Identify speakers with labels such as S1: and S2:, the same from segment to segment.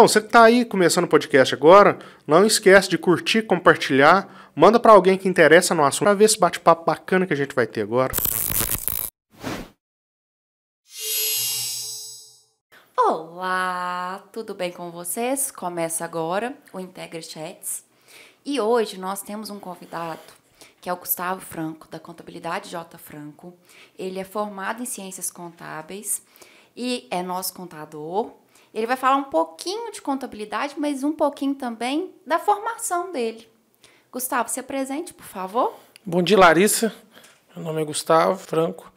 S1: Então, você que está aí começando o podcast agora, não esquece de curtir, compartilhar, manda para alguém que interessa no assunto para ver esse bate-papo bacana que a gente vai ter agora.
S2: Olá, tudo bem com vocês? Começa agora o Integra Chats. E hoje nós temos um convidado, que é o Gustavo Franco, da Contabilidade J. Franco. Ele é formado em Ciências Contábeis e é nosso contador, ele vai falar um pouquinho de contabilidade, mas um pouquinho também da formação dele. Gustavo, se apresente, por favor.
S1: Bom dia, Larissa. Meu nome é Gustavo Franco.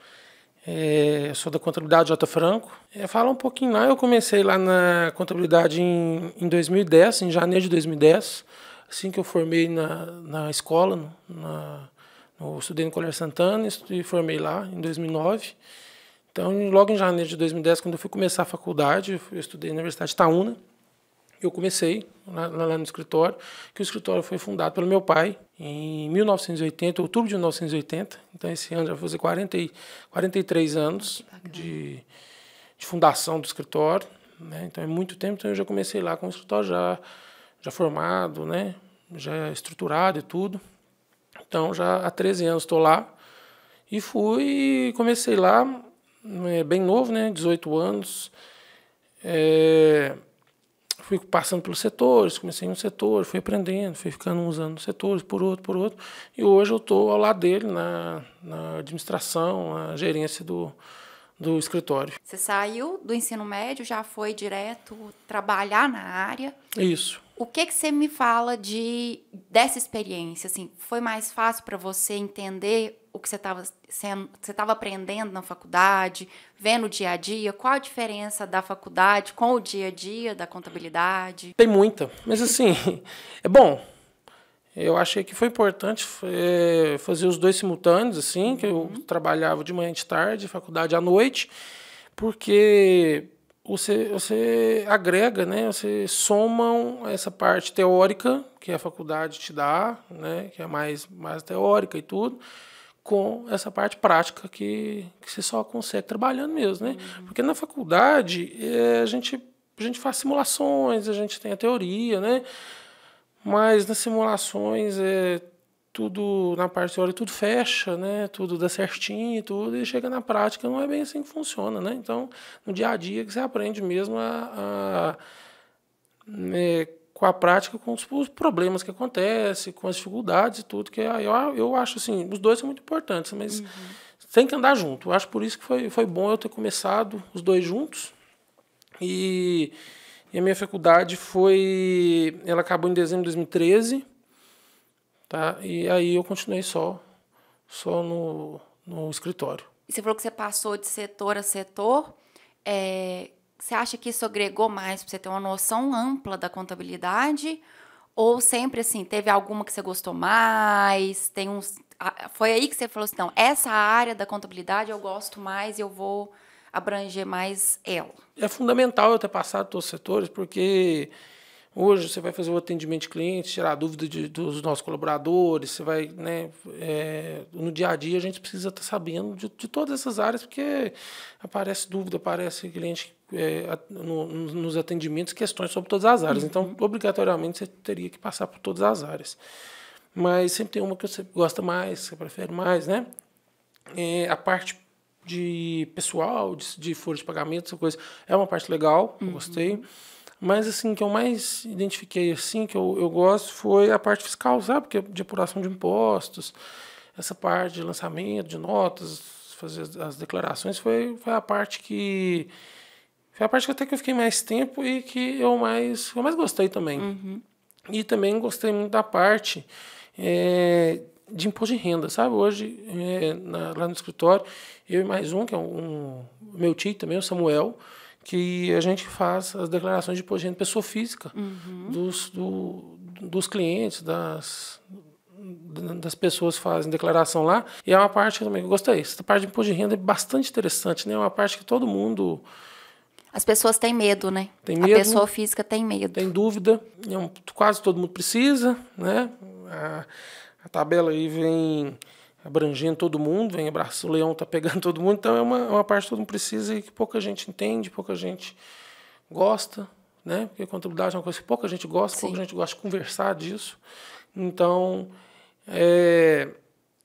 S1: É, sou da contabilidade J. Franco. É, falar um pouquinho lá, eu comecei lá na contabilidade em, em 2010, em janeiro de 2010, assim que eu formei na, na escola, na, no, estudei no Colégio Santana e formei lá em 2009. Então, logo em janeiro de 2010, quando eu fui começar a faculdade, eu estudei na Universidade de Itaúna, eu comecei lá, lá, no escritório, que o escritório foi fundado pelo meu pai em 1980, outubro de 1980. Então, esse ano já vai fazer 40, 43 anos de, de, fundação do escritório. Né? Então, é muito tempo. Então, eu já comecei lá com o escritório já, já formado, né? já estruturado e tudo. Então, já há 13 anos estou lá. E fui, comecei lá é, bem novo, né, 18 anos. É, fui passando pelos setores, comecei um setor, fui aprendendo, fui ficando uns anos setores, por outro, por outro. E hoje eu estou ao lado dele na, na administração, na gerência do, do escritório.
S2: Você saiu do ensino médio, já foi direto trabalhar na área. Isso. O que que você me fala de dessa experiência? Assim, foi mais fácil para você entender o que você estava sendo, você estava aprendendo na faculdade, vendo o dia a dia? Qual a diferença da faculdade com o dia a dia da contabilidade?
S1: Tem muita, mas assim, é bom eu achei que foi importante eh, fazer os dois simultâneos, assim, que eu uhum. trabalhava de manhã e de tarde, faculdade à noite, porque você, você agrega, né, você soma essa parte teórica que a faculdade te dá, né, que é mais, mais teórica e tudo, com essa parte prática que, que você só consegue trabalhando mesmo, né? Uhum. Porque na faculdade é, a, gente, a gente faz simulações, a gente tem a teoria, né? Mas nas simulações, é, tudo na parte teórica, tudo fecha, né? Tudo dá certinho, e tudo, e chega na prática, não é bem assim que funciona, né? Então, no dia a dia que você aprende mesmo a, a né, com a prática, com os, os, problemas que acontecem, com as dificuldades e tudo, que aí é, eu, eu acho assim, os dois são muito importantes, mas uhum. tem que andar junto. Eu acho por isso que foi, foi bom eu ter começado os dois juntos. E e a minha faculdade foi. Ela acabou em dezembro de 2013, tá? E aí eu continuei só, só no, no escritório.
S2: E você falou que você passou de setor a setor. É, você acha que isso agregou mais para você ter uma noção ampla da contabilidade? Ou sempre assim, teve alguma que você gostou mais? Tem uns. Foi aí que você falou assim: não, essa área da contabilidade eu gosto mais e eu vou abranger mais ela.
S1: É fundamental eu ter passado todos os setores, porque hoje você vai fazer o atendimento de clientes, tirar dúvida de, dos nossos colaboradores, você vai, né, é, no dia a dia a gente precisa estar tá sabendo de, de todas essas áreas, porque aparece dúvida, aparece cliente é, no, nos atendimentos, questões sobre todas as áreas. Então, uhum. obrigatoriamente, você teria que passar por todas as áreas. Mas sempre tem uma que você gosta mais, que você prefere mais, né? É, a parte de pessoal, de, de folha de pagamento, essa coisa. É uma parte legal, uhum. gostei. Mas, assim, que eu mais identifiquei, assim, que eu, eu gosto, foi a parte fiscal, sabe? Porque de apuração de impostos, essa parte de lançamento de notas, fazer as, as declarações, foi, foi a parte que... Foi a parte que até que eu fiquei mais tempo e que eu mais, eu mais gostei também. Uhum. E também gostei muito da parte é, de imposto de renda, sabe? Hoje, é, na, lá no escritório, eu e mais um, que é um, um, meu tio também, o Samuel, que a gente faz as declarações de imposto de renda pessoa física uhum. dos, do, dos clientes, das, das pessoas fazem declaração lá. E é uma parte que eu também gostei. Essa parte de imposto de renda é bastante interessante, né? É uma parte que todo mundo.
S2: As pessoas têm medo, né? Tem medo. A pessoa física tem medo.
S1: Tem dúvida. É quase todo mundo precisa, né? A tabela aí vem abrangendo todo mundo, vem abraço, o leão tá pegando todo mundo, então é uma, é uma parte que todo mundo precisa e que pouca gente entende, pouca gente gosta, né? Porque contabilidade é uma coisa que pouca gente gosta, Sim. pouca gente gosta de conversar disso. Então, é,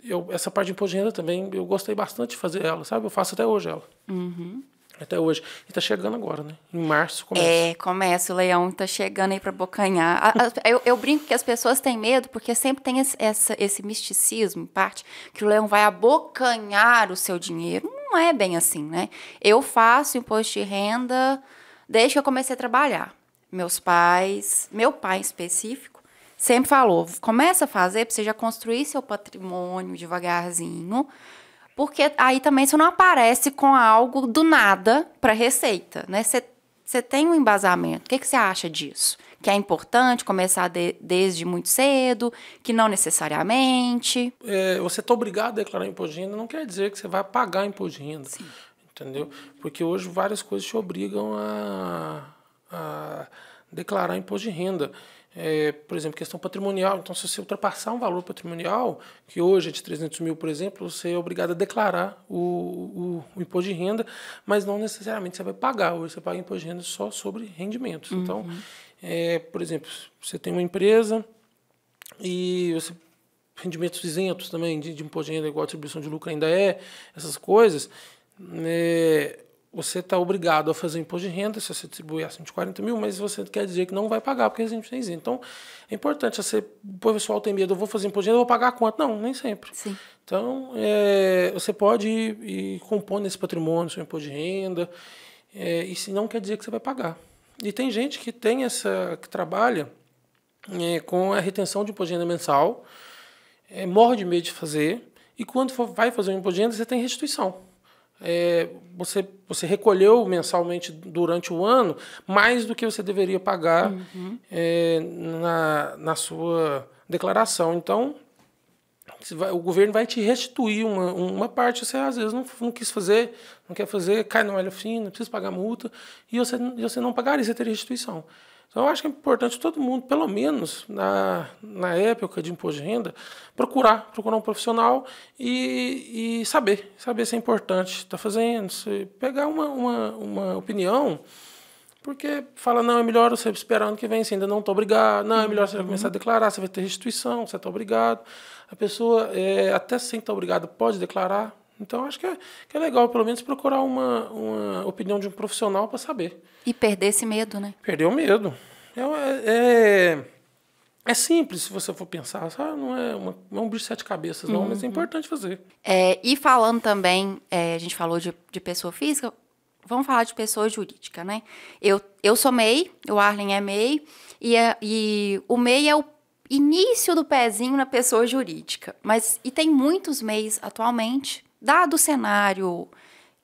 S1: eu, essa parte de imposto de renda também, eu gostei bastante de fazer ela, sabe? Eu faço até hoje ela. Uhum. Até hoje. E tá chegando agora, né? Em março começa. É,
S2: começa. O leão tá chegando aí para bocanhar. eu, eu, brinco que as pessoas têm medo, porque sempre tem esse, essa, esse misticismo, parte, que o leão vai abocanhar o seu dinheiro. Não é bem assim, né? Eu faço imposto de renda desde que eu comecei a trabalhar. Meus pais, meu pai em específico, sempre falou: começa a fazer para você já construir seu patrimônio devagarzinho porque aí também você não aparece com algo do nada para receita, né? Você, você tem um embasamento. O que, que você acha disso? Que é importante começar de, desde muito cedo, que não necessariamente.
S1: É, você está obrigado a declarar imposto de renda, não quer dizer que você vai pagar imposto de renda. Sim. Entendeu? Porque hoje várias coisas te obrigam a, a declarar imposto de renda é, por exemplo, questão patrimonial. Então, se você ultrapassar um valor patrimonial, que hoje é de 300 mil, por exemplo, você é obrigado a declarar o, o, o imposto de renda, mas não necessariamente você vai pagar. Hoje você paga imposto de renda só sobre rendimentos. Uhum. Então, é, por exemplo, você tem uma empresa e você rendimentos isentos também de, de imposto de renda igual a atribuição de lucro ainda é essas coisas né? você está obrigado a fazer imposto de renda se você distribuir acima de 40 mil, mas você quer dizer que não vai pagar porque tem isso. Então, é importante você. O pessoal tem medo, eu vou fazer imposto de renda, eu vou pagar quanto? Não, nem sempre. Sim. Então, é, você pode ir, ir compondo esse patrimônio, seu imposto de renda, é, e se não quer dizer que você vai pagar. E tem gente que tem essa. que trabalha é, com a retenção de imposto de renda mensal, é, morre de medo de fazer, e quando for, vai fazer o imposto de renda, você tem restituição é, você, você recolheu mensalmente durante o ano mais do que você deveria pagar uhum. é, na, na sua declaração. Então, vai, o governo vai te restituir uma, uma parte. Você às vezes não, não quis fazer, não quer fazer, cai no olho fino, não precisa pagar multa, e você, você não pagaria, você teria restituição. Então, eu acho que é importante todo mundo, pelo menos na, na época de imposto de renda, procurar, procurar um profissional e, e saber, saber se é importante está fazendo, se pegar uma, uma, uma opinião, porque fala, não, é melhor você esperar ano que vem, você ainda não está obrigado, não, é melhor você uhum. começar a declarar, você vai ter restituição, você está obrigado. A pessoa, é, até sem estar tá obrigada, pode declarar, então acho que é, que é legal, pelo menos, procurar uma, uma opinião de um profissional para saber.
S2: E perder esse medo, né?
S1: Perder o medo. É, é, é simples se você for pensar, sabe? Ah, não é, uma, não é um
S2: bicho de sete cabeças, não, uhum. mas é uhum. importante fazer. É, e falando também, é, a gente falou de, de pessoa física, vamos falar de pessoa jurídica, né? Eu, eu sou MEI, o Arlen é MEI, e, é, e o MEI é o início do pezinho na pessoa jurídica. Mas e tem muitos MEIs atualmente dado o cenário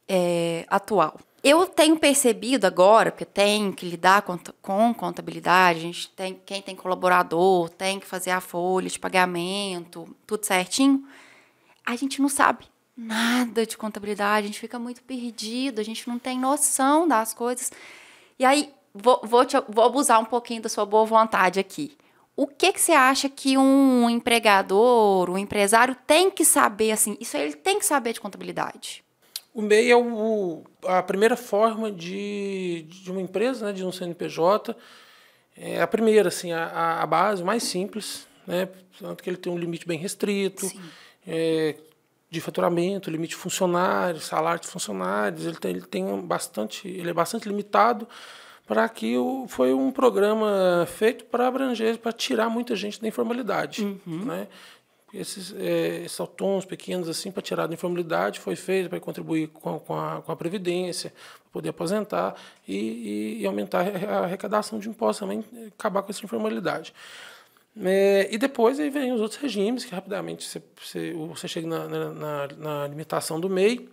S2: é, atual. Eu tenho percebido agora, porque tenho que lidar com, com contabilidade, a gente tem, quem tem colaborador, tem que fazer a folha de pagamento, tudo certinho, a gente não sabe nada de contabilidade, a gente fica muito perdido, a gente não tem noção das coisas. E aí, vou, vou, te, vou abusar um pouquinho da sua boa vontade aqui. O que, que você acha que um empregador, um empresário tem que saber, assim, isso ele tem que saber de contabilidade?
S1: O MEI é o, a primeira forma de, de uma empresa, né, de um CNPJ, é a primeira, assim, a, a base, mais simples, né, tanto que ele tem um limite bem restrito, é, de faturamento, limite de funcionários, salário de funcionários, ele tem, ele tem bastante, ele é bastante limitado, para que o, foi um programa feito para abranger, para tirar muita gente da informalidade, uhum. né? Esses é, saltons pequenos assim para tirar da informalidade foi feito para contribuir com, com, a, com a previdência, poder aposentar e, e, e, aumentar a arrecadação de impostos também, acabar com essa informalidade. É, e depois aí vem os outros regimes, que rapidamente você, você, você chega na, na, na limitação do MEI,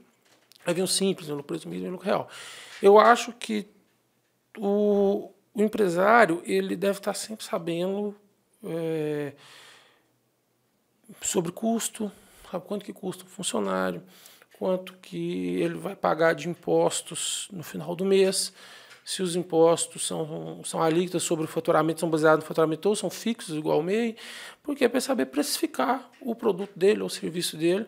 S1: aí vem o simples, o né, lucro presumido e o lucro real. Eu acho que o, o empresário ele deve estar sempre sabendo é, sobre custo, sabe quanto que custa um funcionário, quanto que ele vai pagar de impostos no final do mês, se os impostos são, são alíquotas sobre o faturamento, são baseados no faturamento ou são fixos igual ao MEI, porque é para saber precificar o produto dele ou o serviço dele,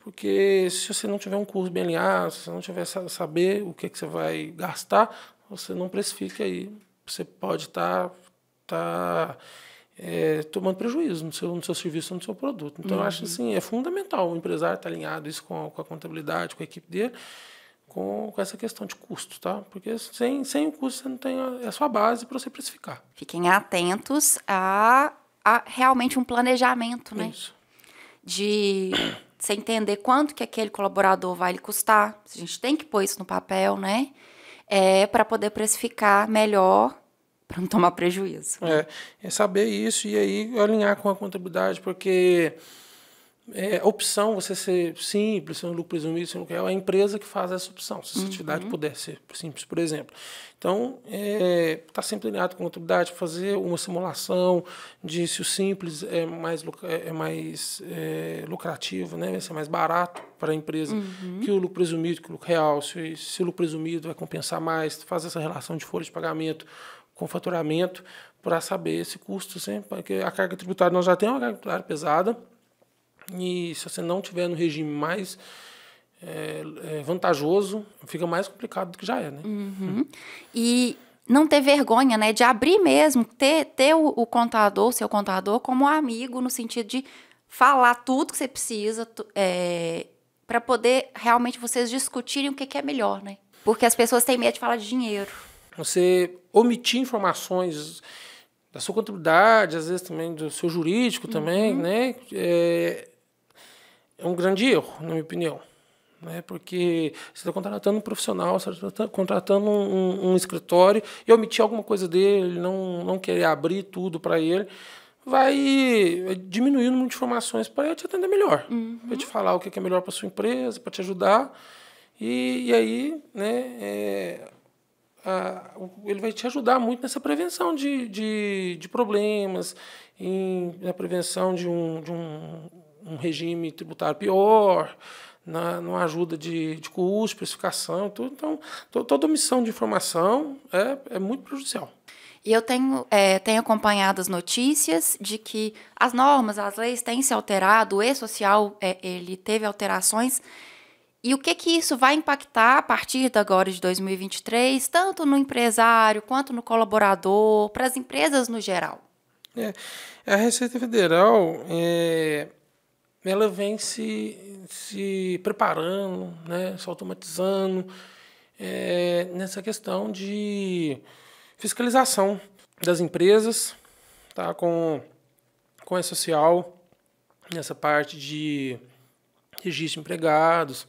S1: porque se você não tiver um curso bem alinhado, se você não tiver saber o que, é que você vai gastar, você não precifique aí. Você pode estar tá, tá, é, tomando prejuízo no seu, no seu serviço, no seu produto. Então, uhum. eu acho uhum. assim, é fundamental o empresário estar tá alinhado isso com a, com a contabilidade, com a equipe dele,
S2: com, com, essa questão de custo, tá? Porque sem, sem o custo você não tem a, é a sua base para você precificar. Fiquem atentos a, a realmente um planejamento, né? Isso. De você entender quanto que aquele colaborador vai lhe custar. A gente tem que pôr isso no papel, né? é para poder precificar melhor para não tomar
S1: prejuízo. É, é saber isso e aí alinhar com a contabilidade, porque é, opção você ser simples, ser um lucro presumido, um lucro real, é a empresa que faz essa opção, se uhum. atividade puder ser simples, por exemplo. Então, está é, tá sempre alinhado com a atividade fazer uma simulação de se o simples é mais, é, é mais é, lucrativo, né? vai ser é mais barato para a empresa uhum. que o lucro presumido, que o lucro real, se, se o lucro presumido vai compensar mais, faz essa relação de folha de pagamento com faturamento para saber esse custo sempre, porque a carga tributária nós já temos uma carga tributária pesada, e se você não tiver no regime mais é, é, vantajoso, fica mais complicado do que já é, né?
S2: Uhum. E não ter vergonha, né? De abrir mesmo, ter, ter o, o contador, o seu contador, como amigo, no sentido de falar tudo que você precisa é, eh, para poder realmente vocês discutirem o que, que é melhor, né? Porque as pessoas têm medo de falar de dinheiro.
S1: Você omitir informações da sua contabilidade, às vezes também do seu jurídico também, uhum. né? É, é um grande erro, na minha opinião. Né? Porque você está contratando um profissional, você está contratando um, um escritório e omitir alguma coisa dele, não, não querer abrir tudo para ele, vai diminuindo o número de informações para ele te atender melhor, uhum. para te falar o que é melhor para sua empresa, para te ajudar. E, e aí, né, é, a, ele vai te ajudar muito nessa prevenção de, de, de problemas, em, na prevenção de um, de um um regime tributário pior, na, numa ajuda de, de custo, precificação,
S2: tudo. Então, to, toda omissão de informação é, é muito prejudicial. E eu tenho, é, tenho acompanhado as notícias de que as normas, as leis têm se alterado, o e-social é, ele teve alterações. E o que, que isso vai impactar a partir de agora de 2023, tanto no empresário quanto no colaborador, para as empresas no geral?
S1: É, a Receita Federal é, ela vem se, se preparando, né, se automatizando é, nessa questão de fiscalização das empresas tá, com, com a social, nessa parte de registro de empregados,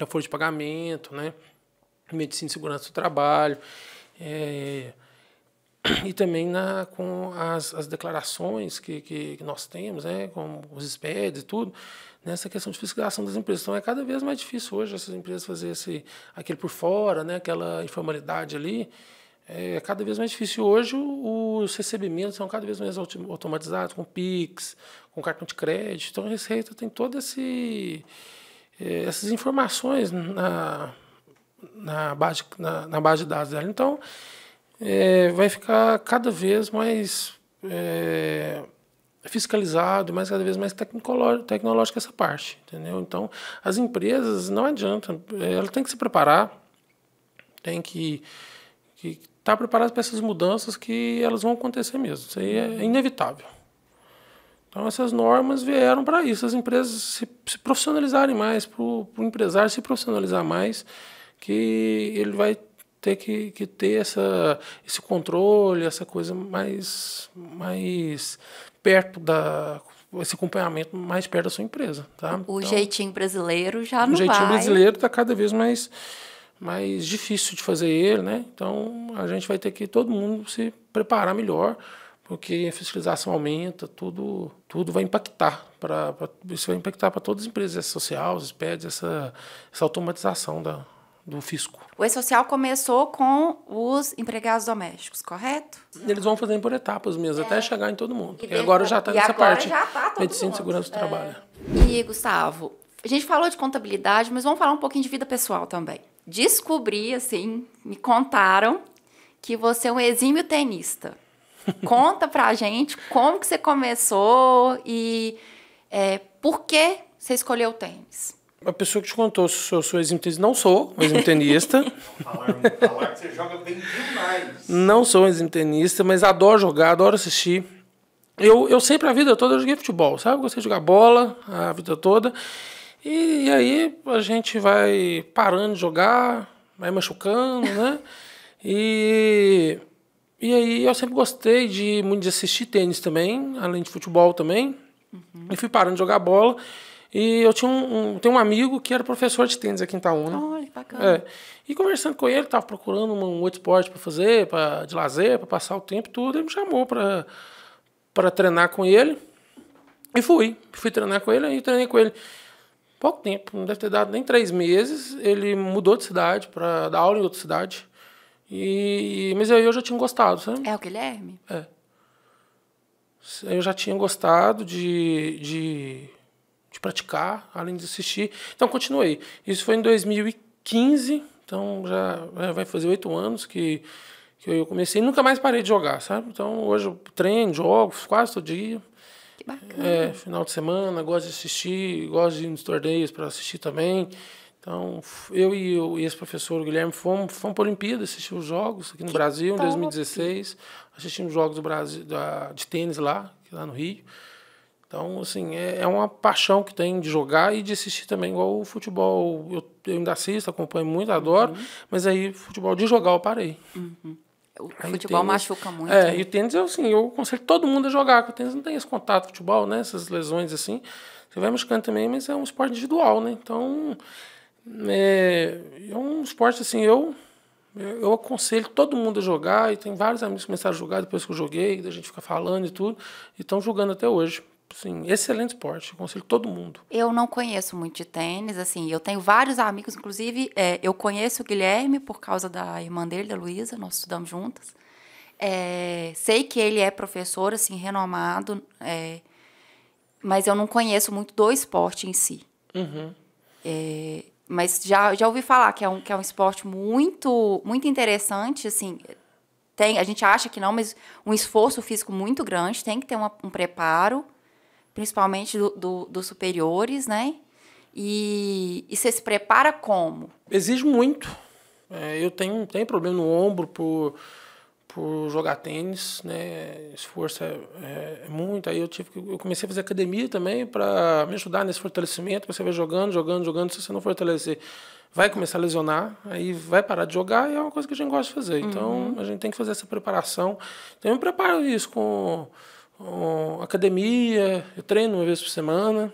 S1: a folha de pagamento, né, medicina e segurança do trabalho, é, e também na, com as, as declarações que, que, nós temos, né, com os SPEDs e tudo, nessa questão de fiscalização das empresas. Então, é cada vez mais difícil hoje essas empresas fazer esse, aquele por fora, né, aquela informalidade ali. É cada vez mais difícil. Hoje, os recebimentos são cada vez mais automatizados, com PIX, com cartão de crédito. Então, a Receita tem todas é, essas informações na, na, base, na, na base de dados dela. Então, é, vai ficar cada vez mais é, fiscalizado, mais cada vez mais tecnológica essa parte, entendeu? Então, as empresas, não adianta, é, ela tem que se preparar, tem que estar tá preparada para essas mudanças que elas vão acontecer mesmo, isso aí é inevitável. Então, essas normas vieram para isso, as empresas se, se profissionalizarem mais, para o empresário se profissionalizar mais, que ele vai ter que, que ter essa, esse controle, essa coisa mais, mais perto da esse acompanhamento mais perto da sua empresa, tá? O então,
S2: jeitinho brasileiro já não vai. O jeitinho brasileiro
S1: está cada vez mais mais difícil de fazer ele, né? Então a gente vai ter que todo mundo se preparar melhor, porque a fiscalização aumenta, tudo tudo vai impactar para isso vai impactar para todas as empresas, essa social, os SPEDs, essa essa automatização da do fisco.
S2: O E-Social começou com os empregados domésticos, correto? Eles
S1: vão fazendo por etapas mesmo, é. até chegar em todo mundo. E, e agora já está nessa parte. Já tá todo Medicina mundo. e Segurança do é. Trabalho.
S2: E, Gustavo, a gente falou de contabilidade, mas vamos falar um pouquinho de vida pessoal também. Descobri, assim, me contaram que você é um exímio tenista. Conta pra gente como que você começou e é, por que você escolheu o tênis.
S1: A pessoa que te contou se eu sou ex não sou ex Não sou ex mas adoro jogar, adoro assistir. Eu, eu sempre, a vida toda, eu joguei futebol, sabe? Gostei de jogar bola a vida toda. E, e aí a gente vai parando de jogar, vai machucando, né? E, e aí eu sempre gostei de, muito de assistir tênis também, além de futebol também. Uhum. E fui parando de jogar bola. E eu tinha um, um, tenho um amigo que era professor de tênis aqui em Itaúna. Né?
S2: Olha, que bacana. É.
S1: E conversando com ele, estava procurando um, um outro esporte para fazer, pra, de lazer, para passar o tempo tudo. Ele me chamou para treinar com ele. E fui. Fui treinar com ele e treinei com ele pouco tempo, não deve ter dado nem três meses. Ele mudou de cidade para dar aula em outra cidade. E, mas eu, eu já tinha gostado, sabe? É o Guilherme? É. Eu já tinha gostado de, de praticar, além de assistir. Então, continuei. Isso foi em 2015, então já vai fazer oito anos que, que eu comecei. Nunca mais parei de jogar, sabe? Então, hoje eu treino, jogo quase todo dia. Que bacana. É, final de semana, gosto de assistir, gosto de ir nos torneios para assistir também. Então, eu e, eu, e esse professor Guilherme fomos, fomos para a Olimpíada, assistir os jogos aqui no que Brasil, top. em 2016. Assistimos jogos do Brasil, da, de tênis lá, lá no Rio. Então, assim, é, é uma paixão que tem de jogar e de assistir também, igual o futebol. Eu, eu ainda assisto, acompanho muito, adoro, uhum. mas aí futebol de jogar eu parei. Uhum. O aí futebol tênis, machuca muito. É, né? e o tênis, assim, eu aconselho todo mundo a jogar, porque o tênis não tem esse contato futebol, né? Essas lesões, assim. Você vai machucando também, mas é um esporte individual, né? Então, é, é um esporte, assim, eu eu aconselho todo mundo a jogar, e tem vários amigos que começaram a jogar depois que eu joguei, a gente fica falando e tudo, e estão jogando até hoje. Sim, excelente esporte, aconselho todo mundo.
S2: Eu não conheço muito de tênis, assim, eu tenho vários amigos, inclusive é, eu conheço o Guilherme por causa da irmã dele, da Luísa, nós estudamos juntas. É, sei que ele é professor, assim, renomado, é, mas eu não conheço muito do esporte em si. Uhum. É, mas já, já ouvi falar que é um, que é um esporte muito, muito interessante, assim, tem, a gente acha que não, mas um esforço físico muito grande, tem que ter uma, um preparo principalmente do, do, dos superiores, né? E, e você se prepara como? Exige muito. É, eu tenho, tenho problema no ombro por, por jogar tênis,
S1: né? Esforço é, é, é muito. Aí eu tive eu comecei a fazer academia também para me ajudar nesse fortalecimento. Você vai jogando, jogando, jogando. Se você não fortalecer, vai começar a lesionar, aí vai parar de jogar e é uma coisa que a gente gosta de fazer. Então uhum. a gente tem que fazer essa preparação. Então eu me preparo isso com Hum, academia, eu treino uma vez por semana.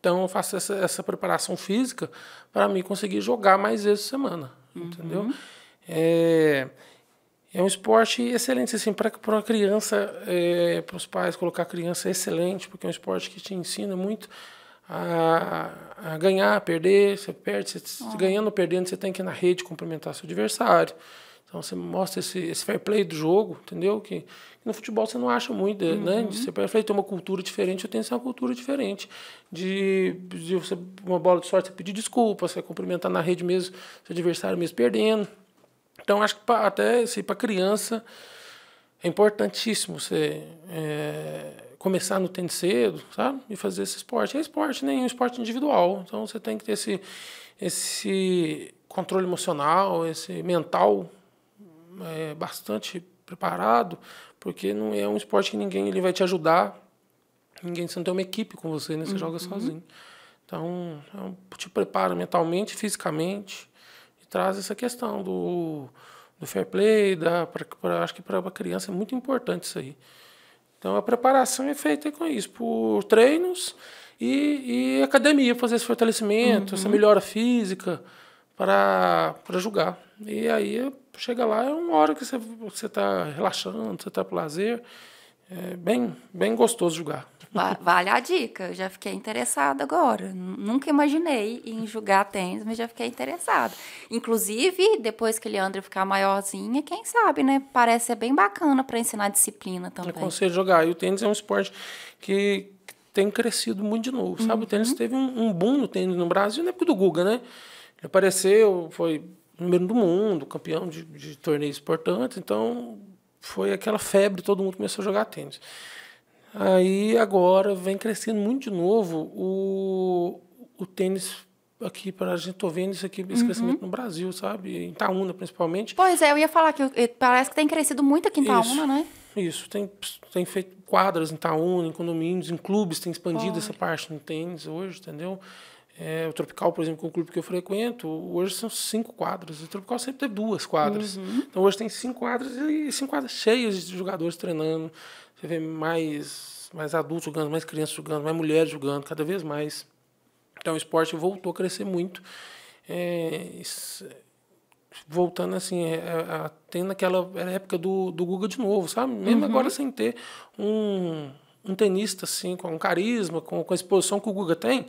S1: Então eu faço essa, essa preparação física para mim conseguir jogar mais vezes por semana, uhum. entendeu? É, é um esporte excelente, assim, para uma criança, é, para os pais colocar a criança é excelente, porque é um esporte que te ensina muito a, a ganhar, a perder, você perde, você, oh. ganhando, perdendo, você tem que ir na rede cumprimentar seu adversário. Então você mostra esse, esse fair play do jogo, entendeu? Que, que no futebol você não acha muito, uhum. né? De fair play, tem uma cultura diferente, eu tenho uma cultura diferente. De, de você, uma bola de sorte, você pedir desculpa, você cumprimentar na rede mesmo, seu adversário mesmo perdendo. Então acho que pra, até assim, para criança é importantíssimo você é, começar no tênis cedo, sabe? E fazer esse esporte. É esporte, nem né? é um esporte individual. Então você tem que ter esse, esse controle emocional, esse mental é, bastante preparado, porque não é um esporte que ninguém ele vai te ajudar. Ninguém, você não tem uma equipe com você, né? Você uhum. joga sozinho. Então, é te prepara mentalmente, fisicamente e traz essa questão do, do fair play, da, pra, pra acho que para a criança é muito importante isso aí. Então, a preparação é feita com isso, por treinos e, e academia, fazer esse fortalecimento, uhum. essa melhora física para julgar. E aí chega lá, é uma hora que você está relaxando, você está para lazer. É bem, bem gostoso julgar.
S2: Vale a dica, eu já fiquei interessada agora. Nunca imaginei em julgar tênis, mas já fiquei interessada. Inclusive, depois que a Leandro ficar maiorzinha, quem sabe, né? Parece ser bem bacana para ensinar disciplina também. Eu consigo
S1: jogar. E o tênis é um esporte que tem crescido muito de novo, sabe? Uhum. O tênis uhum. teve um, um boom no tênis no Brasil na época do Guga, né? apareceu, foi número do mundo, campeão de, de torneios importantes, então foi aquela febre, todo mundo começou a jogar tênis. Aí agora vem crescendo muito de novo o, o tênis aqui para a gente tô vendo isso aqui esse uhum. crescimento no Brasil, sabe? Em
S2: Itaúna principalmente. Pois é, eu ia falar que parece que tem crescido muito aqui em Itaúna, isso, né?
S1: Isso, tem tem feito quadras em Itaúna, em condomínios, em clubes, tem expandido essa parte no tênis hoje, entendeu? É, o Tropical, por exemplo, que é um clube que eu frequento, hoje são cinco quadras. O Tropical sempre tem duas quadras. Uhum. Então hoje tem cinco quadras e cinco quadras cheias de jogadores treinando. Você vê mais, mais adultos jogando, mais crianças jogando, mais mulheres jogando, cada vez mais. Então o esporte voltou a crescer muito. É, isso, voltando assim, é, é, época do, do Guga de novo, sabe? Mesmo uhum. agora sem ter um, um tenista assim, com um carisma, com, com a exposição que o Guga tem.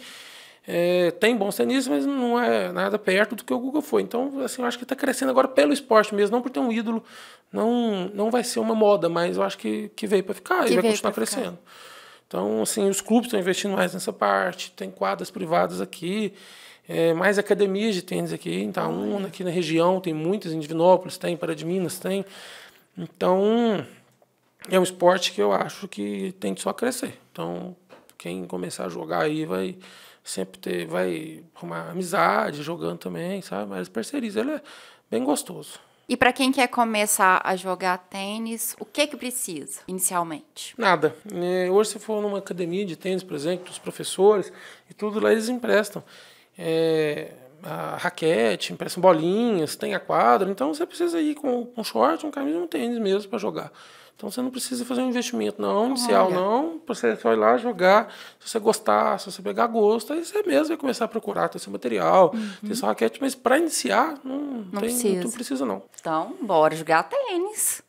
S1: É, tem bons tenistas, mas não é nada perto do que o Guga foi. Então, assim, eu acho que está crescendo agora pelo esporte mesmo, não por ter um ídolo. Não, não vai ser uma moda, mas eu acho que, que veio para ficar que e vai continuar crescendo. Então, assim, os clubes estão investindo mais nessa parte, tem quadras privadas aqui, é, mais academias de tênis aqui em Itaúna, aqui na região, tem muitas, em Divinópolis tem, para de Minas tem. Então, é um esporte que eu acho que tem que só crescer. Então, quem começar a jogar aí vai sempre ter, vai arrumar amizade, jogando também, sabe? Mas parceiriza, ele é bem gostoso.
S2: E para quem quer começar a jogar tênis, o que que precisa inicialmente?
S1: Nada. Hoje se for numa academia de tênis, por exemplo, os professores e tudo lá eles emprestam é, a raquete, emprestam bolinhas, tem a quadra. Então você precisa ir com um short, um camisa, um tênis mesmo para jogar. Então você não precisa fazer um investimento não, inicial Olha. não. Você vai lá jogar, se você gostar, se você pegar gosto, aí você mesmo vai começar a procurar ter seu material, uhum. ter sua raquete, mas para iniciar
S2: não, não, tem, precisa. não precisa não. Então, bora jogar tênis.